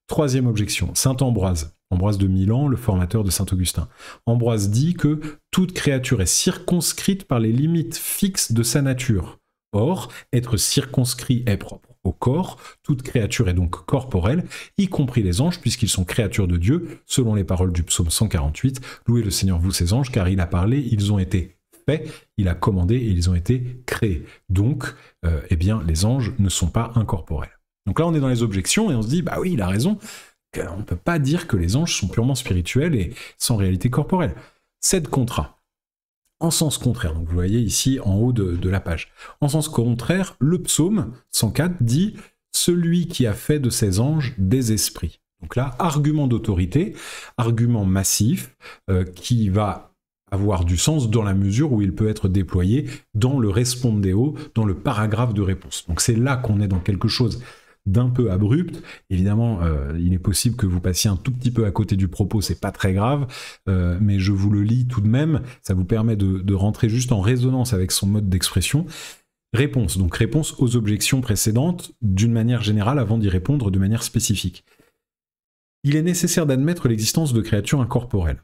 Troisième objection, Saint Ambroise, Ambroise de Milan, le formateur de Saint Augustin. Ambroise dit que toute créature est circonscrite par les limites fixes de sa nature. « Or, être circonscrit est propre au corps, toute créature est donc corporelle, y compris les anges, puisqu'ils sont créatures de Dieu, selon les paroles du psaume 148, Louez le Seigneur vous ses anges, car il a parlé, ils ont été faits, il a commandé et ils ont été créés. Donc, euh, eh bien, les anges ne sont pas incorporels. Donc là, on est dans les objections et on se dit, bah oui, il a raison, on ne peut pas dire que les anges sont purement spirituels et sans réalité corporelle. C'est de contrat en sens contraire. Donc vous voyez ici en haut de, la page. En sens contraire, le psaume 104 dit celui qui a fait de ses anges des esprits. Donc là, argument d'autorité, argument massif euh, qui va avoir du sens dans la mesure où il peut être déployé dans le respondeo, dans le paragraphe de réponse. Donc c'est là qu'on est dans quelque chose d'un peu abrupte. Évidemment, euh, il est possible que vous passiez un tout petit peu à côté du propos, c'est pas très grave, euh, mais je vous le lis tout de même. Ça vous permet de, rentrer juste en résonance avec son mode d'expression. Réponse, donc réponse aux objections précédentes d'une manière générale avant d'y répondre de manière spécifique. Il est nécessaire d'admettre l'existence de créatures incorporelles.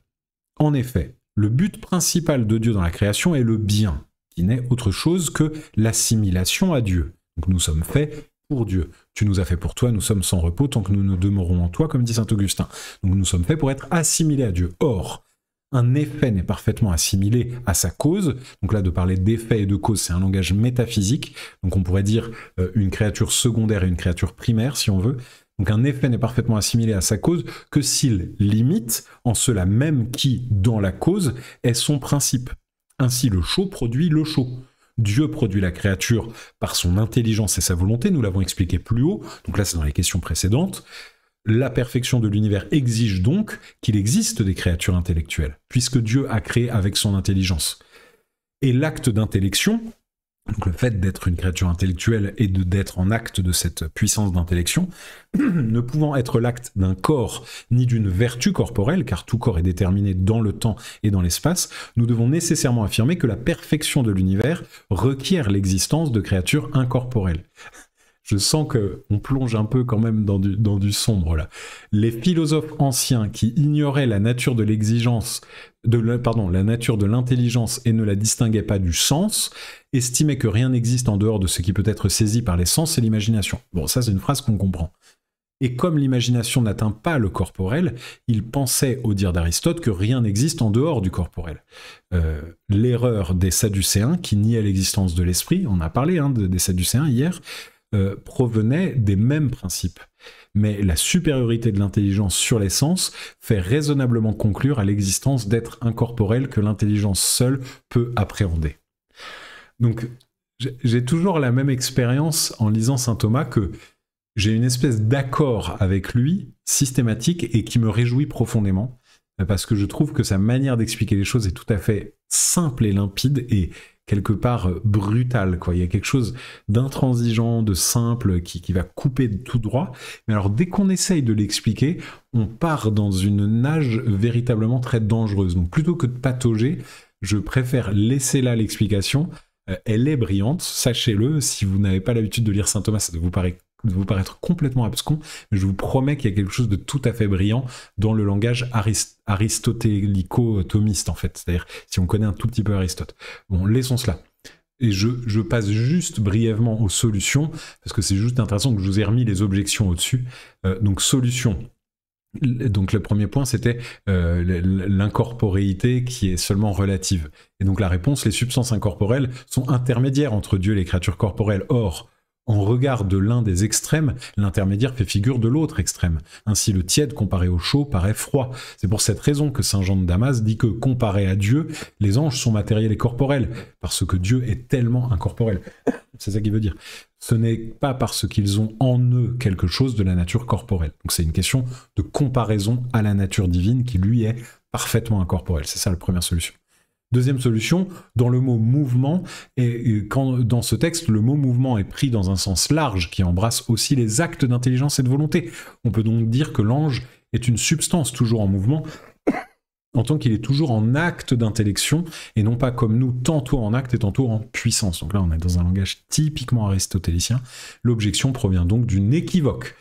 En effet, le but principal de Dieu dans la création est le bien, qui n'est autre chose que l'assimilation à Dieu. Donc nous sommes faits pour Dieu. Tu nous as fait pour toi, nous sommes sans repos tant que nous ne demeurons en toi, comme dit saint Augustin. Donc nous sommes faits pour être assimilés à Dieu. Or, un effet n'est parfaitement assimilé à sa cause. Donc là, de parler d'effet et de cause, c'est un langage métaphysique. Donc on pourrait dire euh, une créature secondaire et une créature primaire, si on veut. Donc un effet n'est parfaitement assimilé à sa cause que s'il limite en cela même qui, dans la cause, est son principe. Ainsi, le chaud produit le chaud. Dieu produit la créature par son intelligence et sa volonté, nous l'avons expliqué plus haut, donc là c'est dans les questions précédentes. La perfection de l'univers exige donc qu'il existe des créatures intellectuelles, puisque Dieu a créé avec son intelligence. Et l'acte d'intellection, le fait d'être une créature intellectuelle et de d'être en acte de cette puissance d'intellection, <clears throat> ne pouvant être l'acte d'un corps ni d'une vertu corporelle, car tout corps est déterminé dans le temps et dans l'espace, nous devons nécessairement affirmer que la perfection de l'univers requiert l'existence de créatures incorporelles. Je sens que on plonge un peu quand même dans du, dans du sombre là. Les philosophes anciens qui ignoraient la nature de l'exigence, de pardon, la nature de l'intelligence et ne la distinguaient pas du sens, estimaient que rien n'existe en dehors de ce qui peut être saisi par les sens et l'imagination. Bon, ça c'est une phrase qu'on comprend. Et comme l'imagination n'atteint pas le corporel, il pensait, au dire d'Aristote, que rien n'existe en dehors du corporel. Euh, l'erreur des Sadducéens, qui niaient l'existence de l'esprit, on a parlé hein, des Sadducéens hier, euh, provenaient des mêmes principes. Mais la supériorité de l'intelligence sur les sens fait raisonnablement conclure à l'existence d'êtres incorporels que l'intelligence seule peut appréhender. Donc, j'ai toujours la même expérience en lisant Saint Thomas que j'ai une espèce d'accord avec lui systématique et qui me réjouit profondément parce que je trouve que sa manière d'expliquer les choses est tout à fait simple et limpide et quelque part euh, brutal. Quoi. Il y a quelque chose d'intransigeant, de simple, qui, qui va couper tout droit. Mais alors dès qu'on essaye de l'expliquer, on part dans une nage véritablement très dangereuse. Donc plutôt que de patauger, je préfère laisser là l'explication. Euh, elle est brillante, sachez-le, si vous n'avez pas l'habitude de lire Saint Thomas, ça vous paraît vous paraître complètement abscon, mais je vous promets qu'il y a quelque chose de tout à fait brillant dans le langage aristotélico-thomiste, en fait. C'est-à-dire, si on connaît un tout petit peu Aristote. Bon, laissons cela. Et je, passe juste brièvement aux solutions, parce que c'est juste intéressant que je vous ai remis les objections au-dessus. Euh, donc, solution. Donc le premier point, c'était euh, l'incorporéité qui est seulement relative. Et donc la réponse, les substances incorporelles sont intermédiaires entre Dieu et les créatures corporelles. Or, en regard de l'un des extrêmes, l'intermédiaire fait figure de l'autre extrême. Ainsi, le tiède comparé au chaud paraît froid. C'est pour cette raison que Saint Jean de Damas dit que, comparé à Dieu, les anges sont matériels et corporels, parce que Dieu est tellement incorporel. C'est ça qu'il veut dire. Ce n'est pas parce qu'ils ont en eux quelque chose de la nature corporelle. Donc c'est une question de comparaison à la nature divine qui, lui, est parfaitement incorporelle. C'est ça la première solution. Deuxième solution, dans le mot mouvement, et quand dans ce texte, le mot mouvement est pris dans un sens large qui embrasse aussi les actes d'intelligence et de volonté. On peut donc dire que l'ange est une substance toujours en mouvement, en tant qu'il est toujours en acte d'intellection, et non pas comme nous, tantôt en acte et tantôt en puissance. Donc là, on est dans un langage typiquement aristotélicien. L'objection provient donc d'une équivoque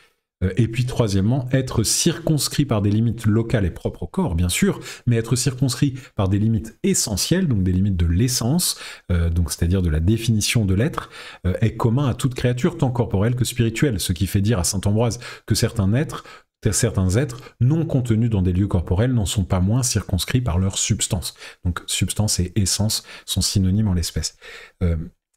euh, et puis troisièmement, être circonscrit par des limites locales et propres au corps, bien sûr, mais être circonscrit par des limites essentielles, donc des limites de l'essence, euh, donc c'est-à-dire de la définition de l'être, euh, est commun à toute créature, tant corporelle que spirituelle, ce qui fait dire à saint Ambroise que certains êtres certains êtres non contenus dans des lieux corporels n'en sont pas moins circonscrits par leur substance. Donc substance et essence sont synonymes en l'espèce.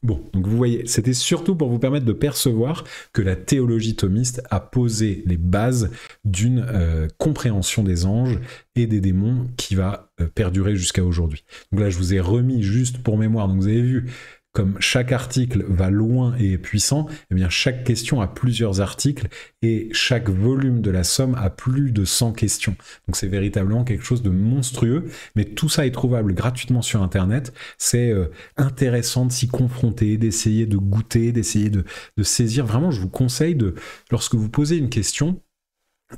Bon, donc vous voyez, c'était surtout pour vous permettre de percevoir que la théologie thomiste a posé les bases d'une euh, compréhension des anges et des démons qui va euh, perdurer jusqu'à aujourd'hui. Donc là, je vous ai remis juste pour mémoire, donc vous avez vu, comme chaque article va loin et est puissant, eh bien chaque question a plusieurs articles et chaque volume de la somme a plus de 100 questions. Donc c'est véritablement quelque chose de monstrueux, mais tout ça est trouvable gratuitement sur Internet. C'est euh, intéressant de s'y confronter, d'essayer de goûter, d'essayer de, de saisir. Vraiment, je vous conseille de, lorsque vous posez une question,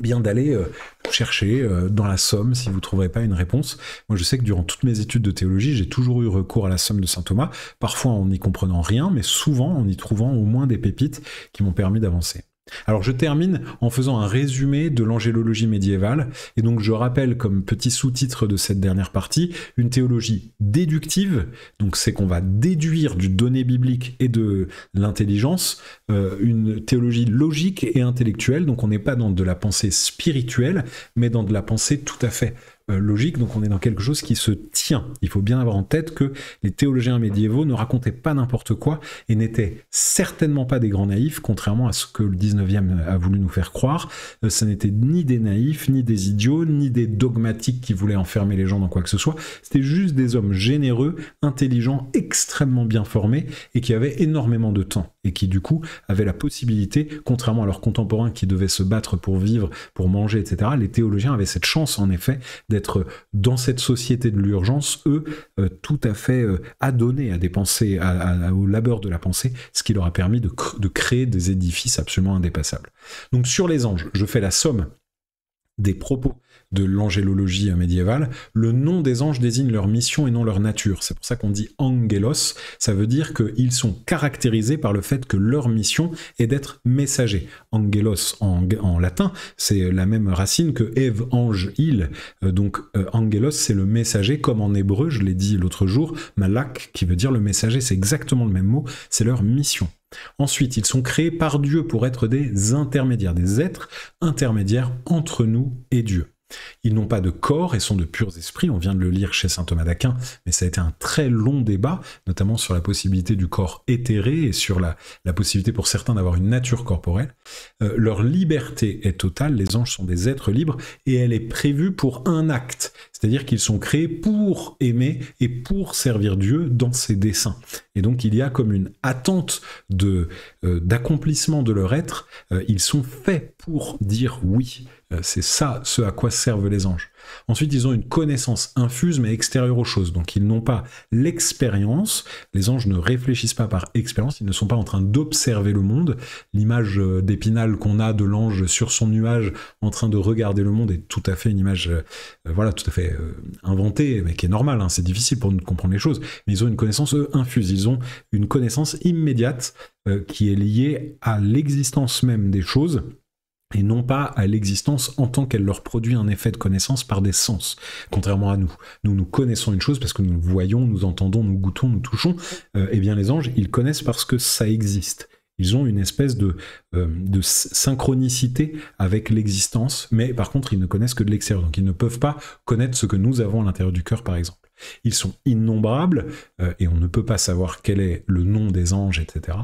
bien d'aller euh, chercher euh, dans la somme si vous ne trouverez pas une réponse. Moi, je sais que durant toutes mes études de théologie, j'ai toujours eu recours à la somme de saint Thomas, parfois en n'y comprenant rien, mais souvent en y trouvant au moins des pépites qui m'ont permis d'avancer. Alors je termine en faisant un résumé de l'angélologie médiévale, et donc je rappelle comme petit sous-titre de cette dernière partie, une théologie déductive, donc c'est qu'on va déduire du donné biblique et de l'intelligence, euh, une théologie logique et intellectuelle, donc on n'est pas dans de la pensée spirituelle, mais dans de la pensée tout à fait euh, logique, donc on est dans quelque chose qui se tient. Il faut bien avoir en tête que les théologiens médiévaux ne racontaient pas n'importe quoi et n'étaient certainement pas des grands naïfs, contrairement à ce que le 19e a voulu nous faire croire. Euh, ce n'était ni des naïfs, ni des idiots, ni des dogmatiques qui voulaient enfermer les gens dans quoi que ce soit. C'était juste des hommes généreux, intelligents, extrêmement bien formés et qui avaient énormément de temps et qui du coup avaient la possibilité, contrairement à leurs contemporains qui devaient se battre pour vivre, pour manger, etc., les théologiens avaient cette chance en effet d'être dans cette société de l'urgence, eux, euh, tout à fait euh, adonnés à des pensées, au labeur de la pensée, ce qui leur a permis de créer des édifices absolument indépassables. Donc sur les anges, je fais la somme des propos de l'angélologie médiévale, le nom des anges désigne leur mission et non leur nature. C'est pour ça qu'on dit angelos, ça veut dire qu'ils sont caractérisés par le fait que leur mission est d'être messagers. Angelos en, latin, c'est la même racine que Eve, ange, il. Euh, donc euh, angelos, c'est le messager, comme en hébreu, je l'ai dit l'autre jour, malak, qui veut dire le messager, c'est exactement le même mot, c'est leur mission. Ensuite, ils sont créés par Dieu pour être des intermédiaires, des êtres intermédiaires entre nous et Dieu. Ils n'ont pas de corps et sont de purs esprits, on vient de le lire chez saint Thomas d'Aquin, mais ça a été un très long débat, notamment sur la possibilité du corps éthéré et sur la, possibilité pour certains d'avoir une nature corporelle. Euh, leur liberté est totale, les anges sont des êtres libres et elle est prévue pour un acte, c'est-à-dire qu'ils sont créés pour aimer et pour servir Dieu dans ses desseins. Et donc il y a comme une attente de euh, d'accomplissement de leur être. Euh, ils sont faits pour dire oui. Euh, c'est ça ce à quoi servent les anges. Ensuite, ils ont une connaissance infuse mais extérieure aux choses. Donc, ils n'ont pas l'expérience. Les anges ne réfléchissent pas par expérience. Ils ne sont pas en train d'observer le monde. L'image euh, d'Épinal qu'on a de l'ange sur son nuage en train de regarder le monde est tout à fait une image, euh, euh, voilà, tout à fait inventée, mais qui est normale. Hein. C'est difficile pour nous de comprendre les choses. Mais ils ont une connaissance, infuse. Ils ont une connaissance immédiate qui est liée à l'existence même des choses et non pas à l'existence en tant qu'elle leur produit un effet de connaissance par des sens, contrairement à nous. Nous, nous connaissons une chose parce que nous voyons, nous entendons, nous goûtons, nous touchons. Euh, eh bien, les anges, ils connaissent parce que ça existe. Ils ont une espèce de, euh, synchronicité avec l'existence, mais par contre, ils ne connaissent que de l'extérieur, donc ils ne peuvent pas connaître ce que nous avons à l'intérieur du cœur, par exemple. Ils sont innombrables, euh, et on ne peut pas savoir quel est le nom des anges, etc.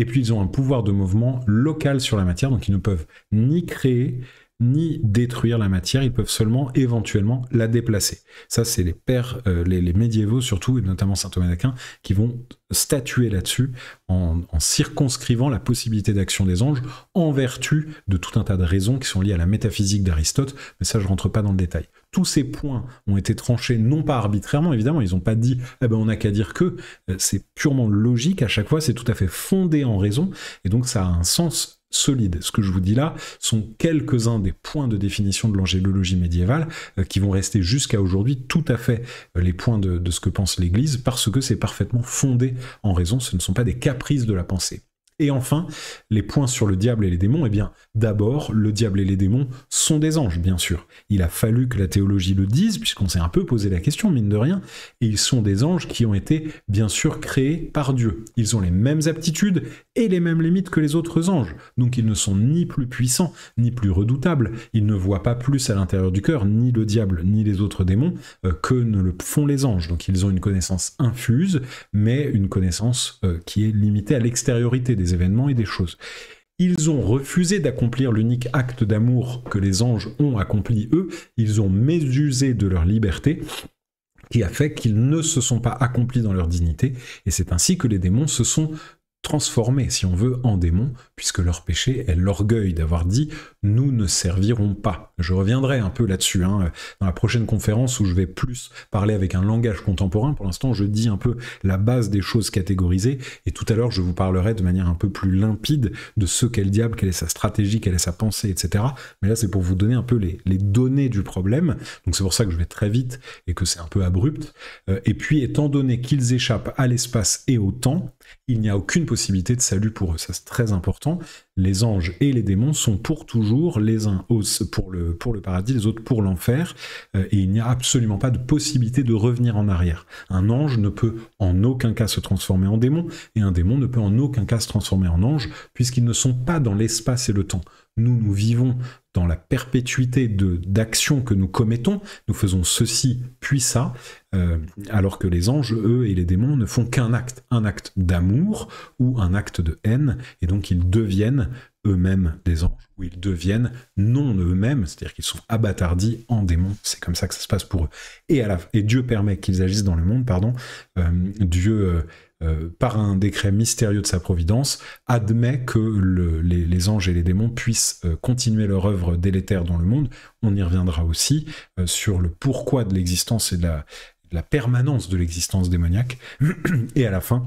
Et puis ils ont un pouvoir de mouvement local sur la matière, donc ils ne peuvent ni créer ni détruire la matière, ils peuvent seulement éventuellement la déplacer. Ça, c'est les pères, euh, les, médiévaux surtout, et notamment saint Thomas d'Aquin, qui vont statuer là-dessus en, en, circonscrivant la possibilité d'action des anges en vertu de tout un tas de raisons qui sont liées à la métaphysique d'Aristote, mais ça, je rentre pas dans le détail tous ces points ont été tranchés non pas arbitrairement, évidemment, ils n'ont pas dit eh ben on n'a qu'à dire que, euh, c'est purement logique à chaque fois, c'est tout à fait fondé en raison, et donc ça a un sens solide. Ce que je vous dis là sont quelques-uns des points de définition de l'angélologie médiévale euh, qui vont rester jusqu'à aujourd'hui tout à fait euh, les points de ce que pense l'Église parce que c'est parfaitement fondé en raison, ce ne sont pas des caprices de la pensée. Et enfin, les points sur le diable et les démons, eh bien, d'abord, le diable et les démons sont des anges, bien sûr. Il a fallu que la théologie le dise, puisqu'on s'est un peu posé la question, mine de rien, et ils sont des anges qui ont été, bien sûr, créés par Dieu. Ils ont les mêmes aptitudes et les mêmes limites que les autres anges, donc ils ne sont ni plus puissants, ni plus redoutables, ils ne voient pas plus à l'intérieur du cœur, ni le diable, ni les autres démons, euh, que ne le font les anges. Donc ils ont une connaissance infuse, mais une connaissance euh, qui est limitée à l'extériorité des événements et des choses. Ils ont refusé d'accomplir l'unique acte d'amour que les anges ont accompli eux, ils ont mésusé de leur liberté, qui a fait qu'ils ne se sont pas accomplis dans leur dignité, et c'est ainsi que les démons se sont transformés, si on veut, en démons, puisque leur péché est l'orgueil d'avoir dit ⁇ nous ne servirons pas ⁇ Je reviendrai un peu là-dessus, hein, dans la prochaine conférence où je vais plus parler avec un langage contemporain. Pour l'instant, je dis un peu la base des choses catégorisées, et tout à l'heure, je vous parlerai de manière un peu plus limpide de ce qu'est le diable, quelle est sa stratégie, quelle est sa pensée, etc. Mais là, c'est pour vous donner un peu les, les données du problème, donc c'est pour ça que je vais très vite et que c'est un peu abrupt. Euh, et puis, étant donné qu'ils échappent à l'espace et au temps, il n'y a aucune possibilité de salut pour eux. Ça, c'est très important. Les anges et les démons sont pour toujours, les uns pour le, pour le paradis, les autres pour l'enfer, euh, et il n'y a absolument pas de possibilité de revenir en arrière. Un ange ne peut en aucun cas se transformer en démon, et un démon ne peut en aucun cas se transformer en ange, puisqu'ils ne sont pas dans l'espace et le temps nous, nous vivons dans la perpétuité d'actions que nous commettons, nous faisons ceci puis ça, euh, alors que les anges, eux, et les démons ne font qu'un acte, un acte d'amour ou un acte de haine, et donc ils deviennent eux-mêmes des anges, ou ils deviennent non eux-mêmes, c'est-à-dire qu'ils sont abattardis en démons, c'est comme ça que ça se passe pour eux. Et, et Dieu permet qu'ils agissent dans le monde, pardon, euh, Dieu... Euh, euh, par un décret mystérieux de sa providence, admet que les, anges et les démons puissent euh, continuer leur œuvre délétère dans le monde. On y reviendra aussi euh, sur le pourquoi de l'existence et la, de la permanence de l'existence démoniaque. <clears throat> Et à la fin,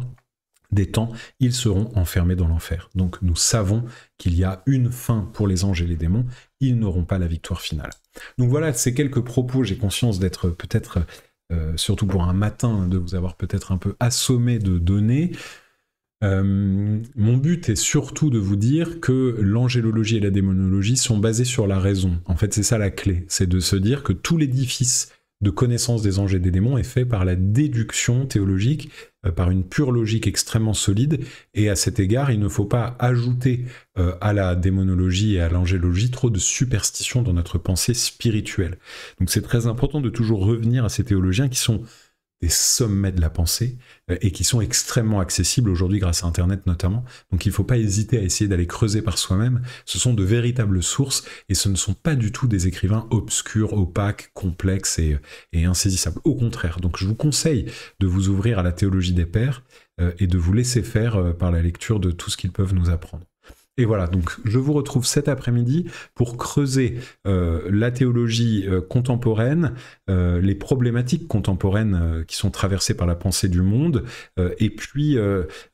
des temps, ils seront enfermés dans l'enfer. Donc nous savons qu'il y a une fin pour les anges et les démons, ils n'auront pas la victoire finale. Donc voilà, ces quelques propos, j'ai conscience d'être peut-être euh, surtout pour un matin, de vous avoir peut-être un peu assommé de données. Euh, mon but est surtout de vous dire que l'angélologie et la démonologie sont basées sur la raison. En fait, c'est ça la clé, c'est de se dire que tout l'édifice de connaissance des anges et des démons est fait par la déduction théologique euh, par une pure logique extrêmement solide, et à cet égard, il ne faut pas ajouter euh, à la démonologie et à l'angéologie trop de superstitions dans notre pensée spirituelle. Donc c'est très important de toujours revenir à ces théologiens qui sont des sommets de la pensée, euh, et qui sont extrêmement accessibles aujourd'hui grâce à Internet notamment. Donc il ne faut pas hésiter à essayer d'aller creuser par soi-même. Ce sont de véritables sources et ce ne sont pas du tout des écrivains obscurs, opaques, complexes et, insaisissables. Au contraire, donc je vous conseille de vous ouvrir à la théologie des pères euh, et de vous laisser faire euh, par la lecture de tout ce qu'ils peuvent nous apprendre. Et voilà, donc je vous retrouve cet après-midi pour creuser euh, la théologie euh, contemporaine, euh, les problématiques contemporaines qui sont traversées par la pensée du monde, et puis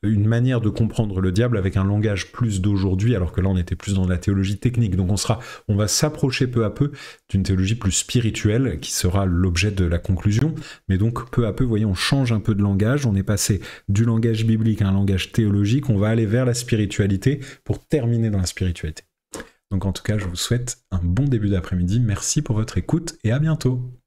une manière de comprendre le diable avec un langage plus d'aujourd'hui, alors que là on était plus dans la théologie technique. Donc on sera, on va s'approcher peu à peu d'une théologie plus spirituelle qui sera l'objet de la conclusion. Mais donc peu à peu, voyez, on change un peu de langage, on est passé du langage biblique à un langage théologique, on va aller vers la spiritualité pour terminé dans la spiritualité. Donc en tout cas, je vous souhaite un bon début d'après-midi. Merci pour votre écoute et à bientôt.